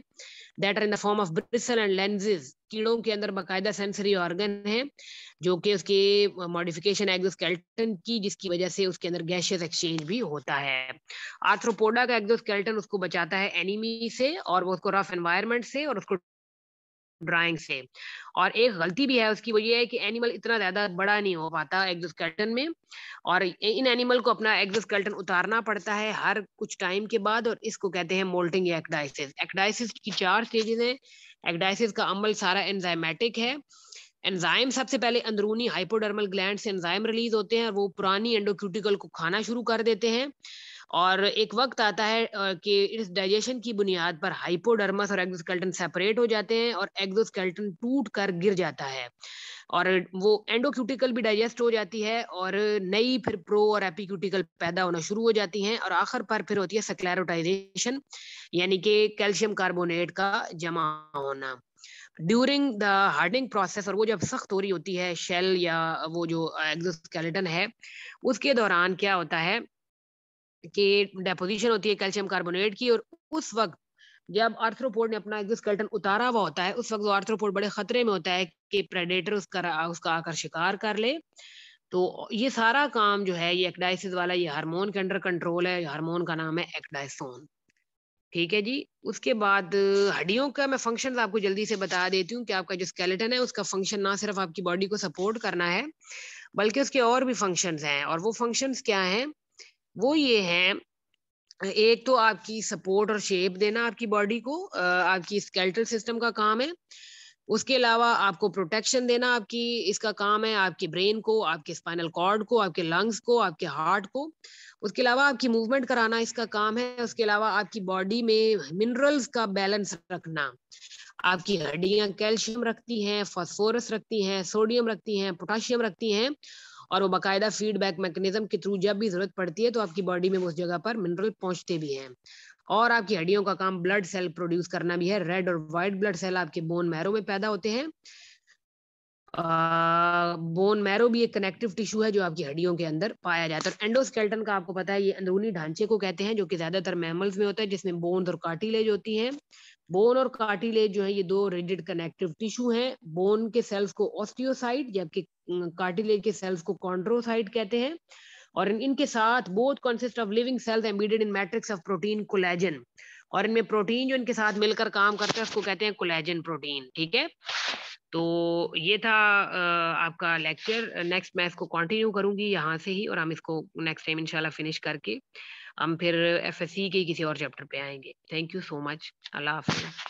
that are in the form of bristle and lenses कीड़ों के अंदर बाकायदा सेंसरी ऑर्गन है जो कि उसके मॉडिफिकेशन एग्जोस्केल्टन की जिसकी वजह से उसके अंदर गैशियस एक्सचेंज भी होता है आर्थ्रोपोडा का एग्जोस्केल्टन उसको बचाता है एनीमी से और वो उसको रफ एनवायरमेंट से और उसको ड्राइंग से और एक गलती भी है उसकी वो ये है कि एनिमल इतना ज्यादा बड़ा नहीं हो पाता एग्जोस्केल्टन में और इन एनिमल को अपना एग्जोस्केल्टन उतारना पड़ता है हर कुछ टाइम के बाद और इसको कहते हैं मोल्टिंग एक्डाइसिस एक्डाइसिस की चार स्टेजेस हैं एक्डाइसिस का अमल सारा एंजाइमेटिक है एंजाइम सबसे पहले अंदरूनी हाइपोडर्मल ग्लैंड से एंजाइम रिलीज होते हैं और वो पुरानी एंडोक्यूटिकल को खाना शुरू कर देते हैं और एक वक्त आता है कि इस डाइजेशन की बुनियाद पर हाइपोडर्मस और एग्जोस्केल्टन सेपरेट हो जाते हैं और एग्जोस्केल्टन टूट कर गिर जाता है और वो एंडोक्यूटिकल भी डाइजेस्ट हो जाती है और नई फिर प्रो और एपिक्यूटिकल पैदा होना शुरू हो जाती हैं और आखिर पर फिर होती है सक्लेरोटाइजेशन यानी कि कैल्शियम कार्बोनेट का जमा होना ड्यूरिंग द हार्डनिंग प्रोसेस और वो जब सख्त हो रही होती है शेल या वो जो एग्जोस्केलेटन है उसके दौरान क्या होता है के डेपोजिशन होती है कैल्शियम कार्बोनेट की और उस वक्त जब आर्थ्रोपोड ने अपना एग्जोस्केलेटन उतारा हुआ होता है उस वक्त वो आर्थ्रोपोड बड़े खतरे में होता है कि प्रेडेटर उसका उसका आकर शिकार कर ले तो ये सारा काम जो है ये एक्डाइसिस वाला ये हार्मोन के अंडर कंट्रोल है हार्मोन का नाम है एक्डाइसोन ठीक है जी उसके बाद हड्डियों का मैं फंक्शन आपको जल्दी से बता देती हूँ कि आपका जो स्केलेटन है उसका फंक्शन ना सिर्फ आपकी बॉडी को सपोर्ट करना है बल्कि उसके और भी फंक्शंस हैं और वो फंक्शंस क्या हैं वो ये है एक तो आपकी सपोर्ट और शेप देना आपकी बॉडी को आपकी स्केल्टल सिस्टम का काम है उसके अलावा आपको प्रोटेक्शन देना आपकी इसका काम है आपके ब्रेन को आपके स्पाइनल कॉर्ड को आपके लंग्स को आपके हार्ट को उसके अलावा आपकी मूवमेंट कराना इसका काम है उसके अलावा आपकी बॉडी में मिनरल्स का बैलेंस रखना आपकी हड्डियां कैल्शियम रखती हैं फास्फोरस रखती हैं सोडियम रखती हैं पोटाशियम रखती हैं और वो बाकायदा फीडबैक मैकेनिज्म के थ्रू जब भी जरूरत पड़ती है तो आपकी बॉडी में उस जगह पर मिनरल पहुंचते भी हैं और आपकी हड्डियों का काम ब्लड सेल प्रोड्यूस करना भी है रेड और व्हाइट ब्लड सेल आपके बोन मैरो में पैदा होते हैं बोन मैरो भी एक कनेक्टिव टिश्यू है जो आपकी हड्डियों के अंदर पाया जाता है एंडोस्केल्टन का आपको पता है ये अंदरूनी ढांचे को कहते हैं जो कि ज्यादातर मैमल्स में होता है जिसमें बोन्स और कार्टिलेज होती हैं बोन और कार्टिलेज जो है ये दो रिजिड कनेक्टिव टिश्यू हैं बोन के सेल्स को ऑस्टियोसाइट जबकि कार्टिलेज के सेल्स को कॉन्ड्रोसाइट कहते हैं और इन, इनके साथ both consist of living cells embedded in matrix of protein collagen और इनमें प्रोटीन जो इनके साथ मिलकर काम करते हैं उसको कहते हैं कोलेजन प्रोटीन ठीक है तो ये था आपका लेक्चर नेक्स्ट मैं इसको कंटिन्यू करूंगी यहाँ से ही और हम इसको नेक्स्ट टाइम इंशाल्लाह फिनिश करके हम फिर एफ के किसी और चैप्टर पे आएंगे थैंक यू सो मच अल्लाह हाफिज़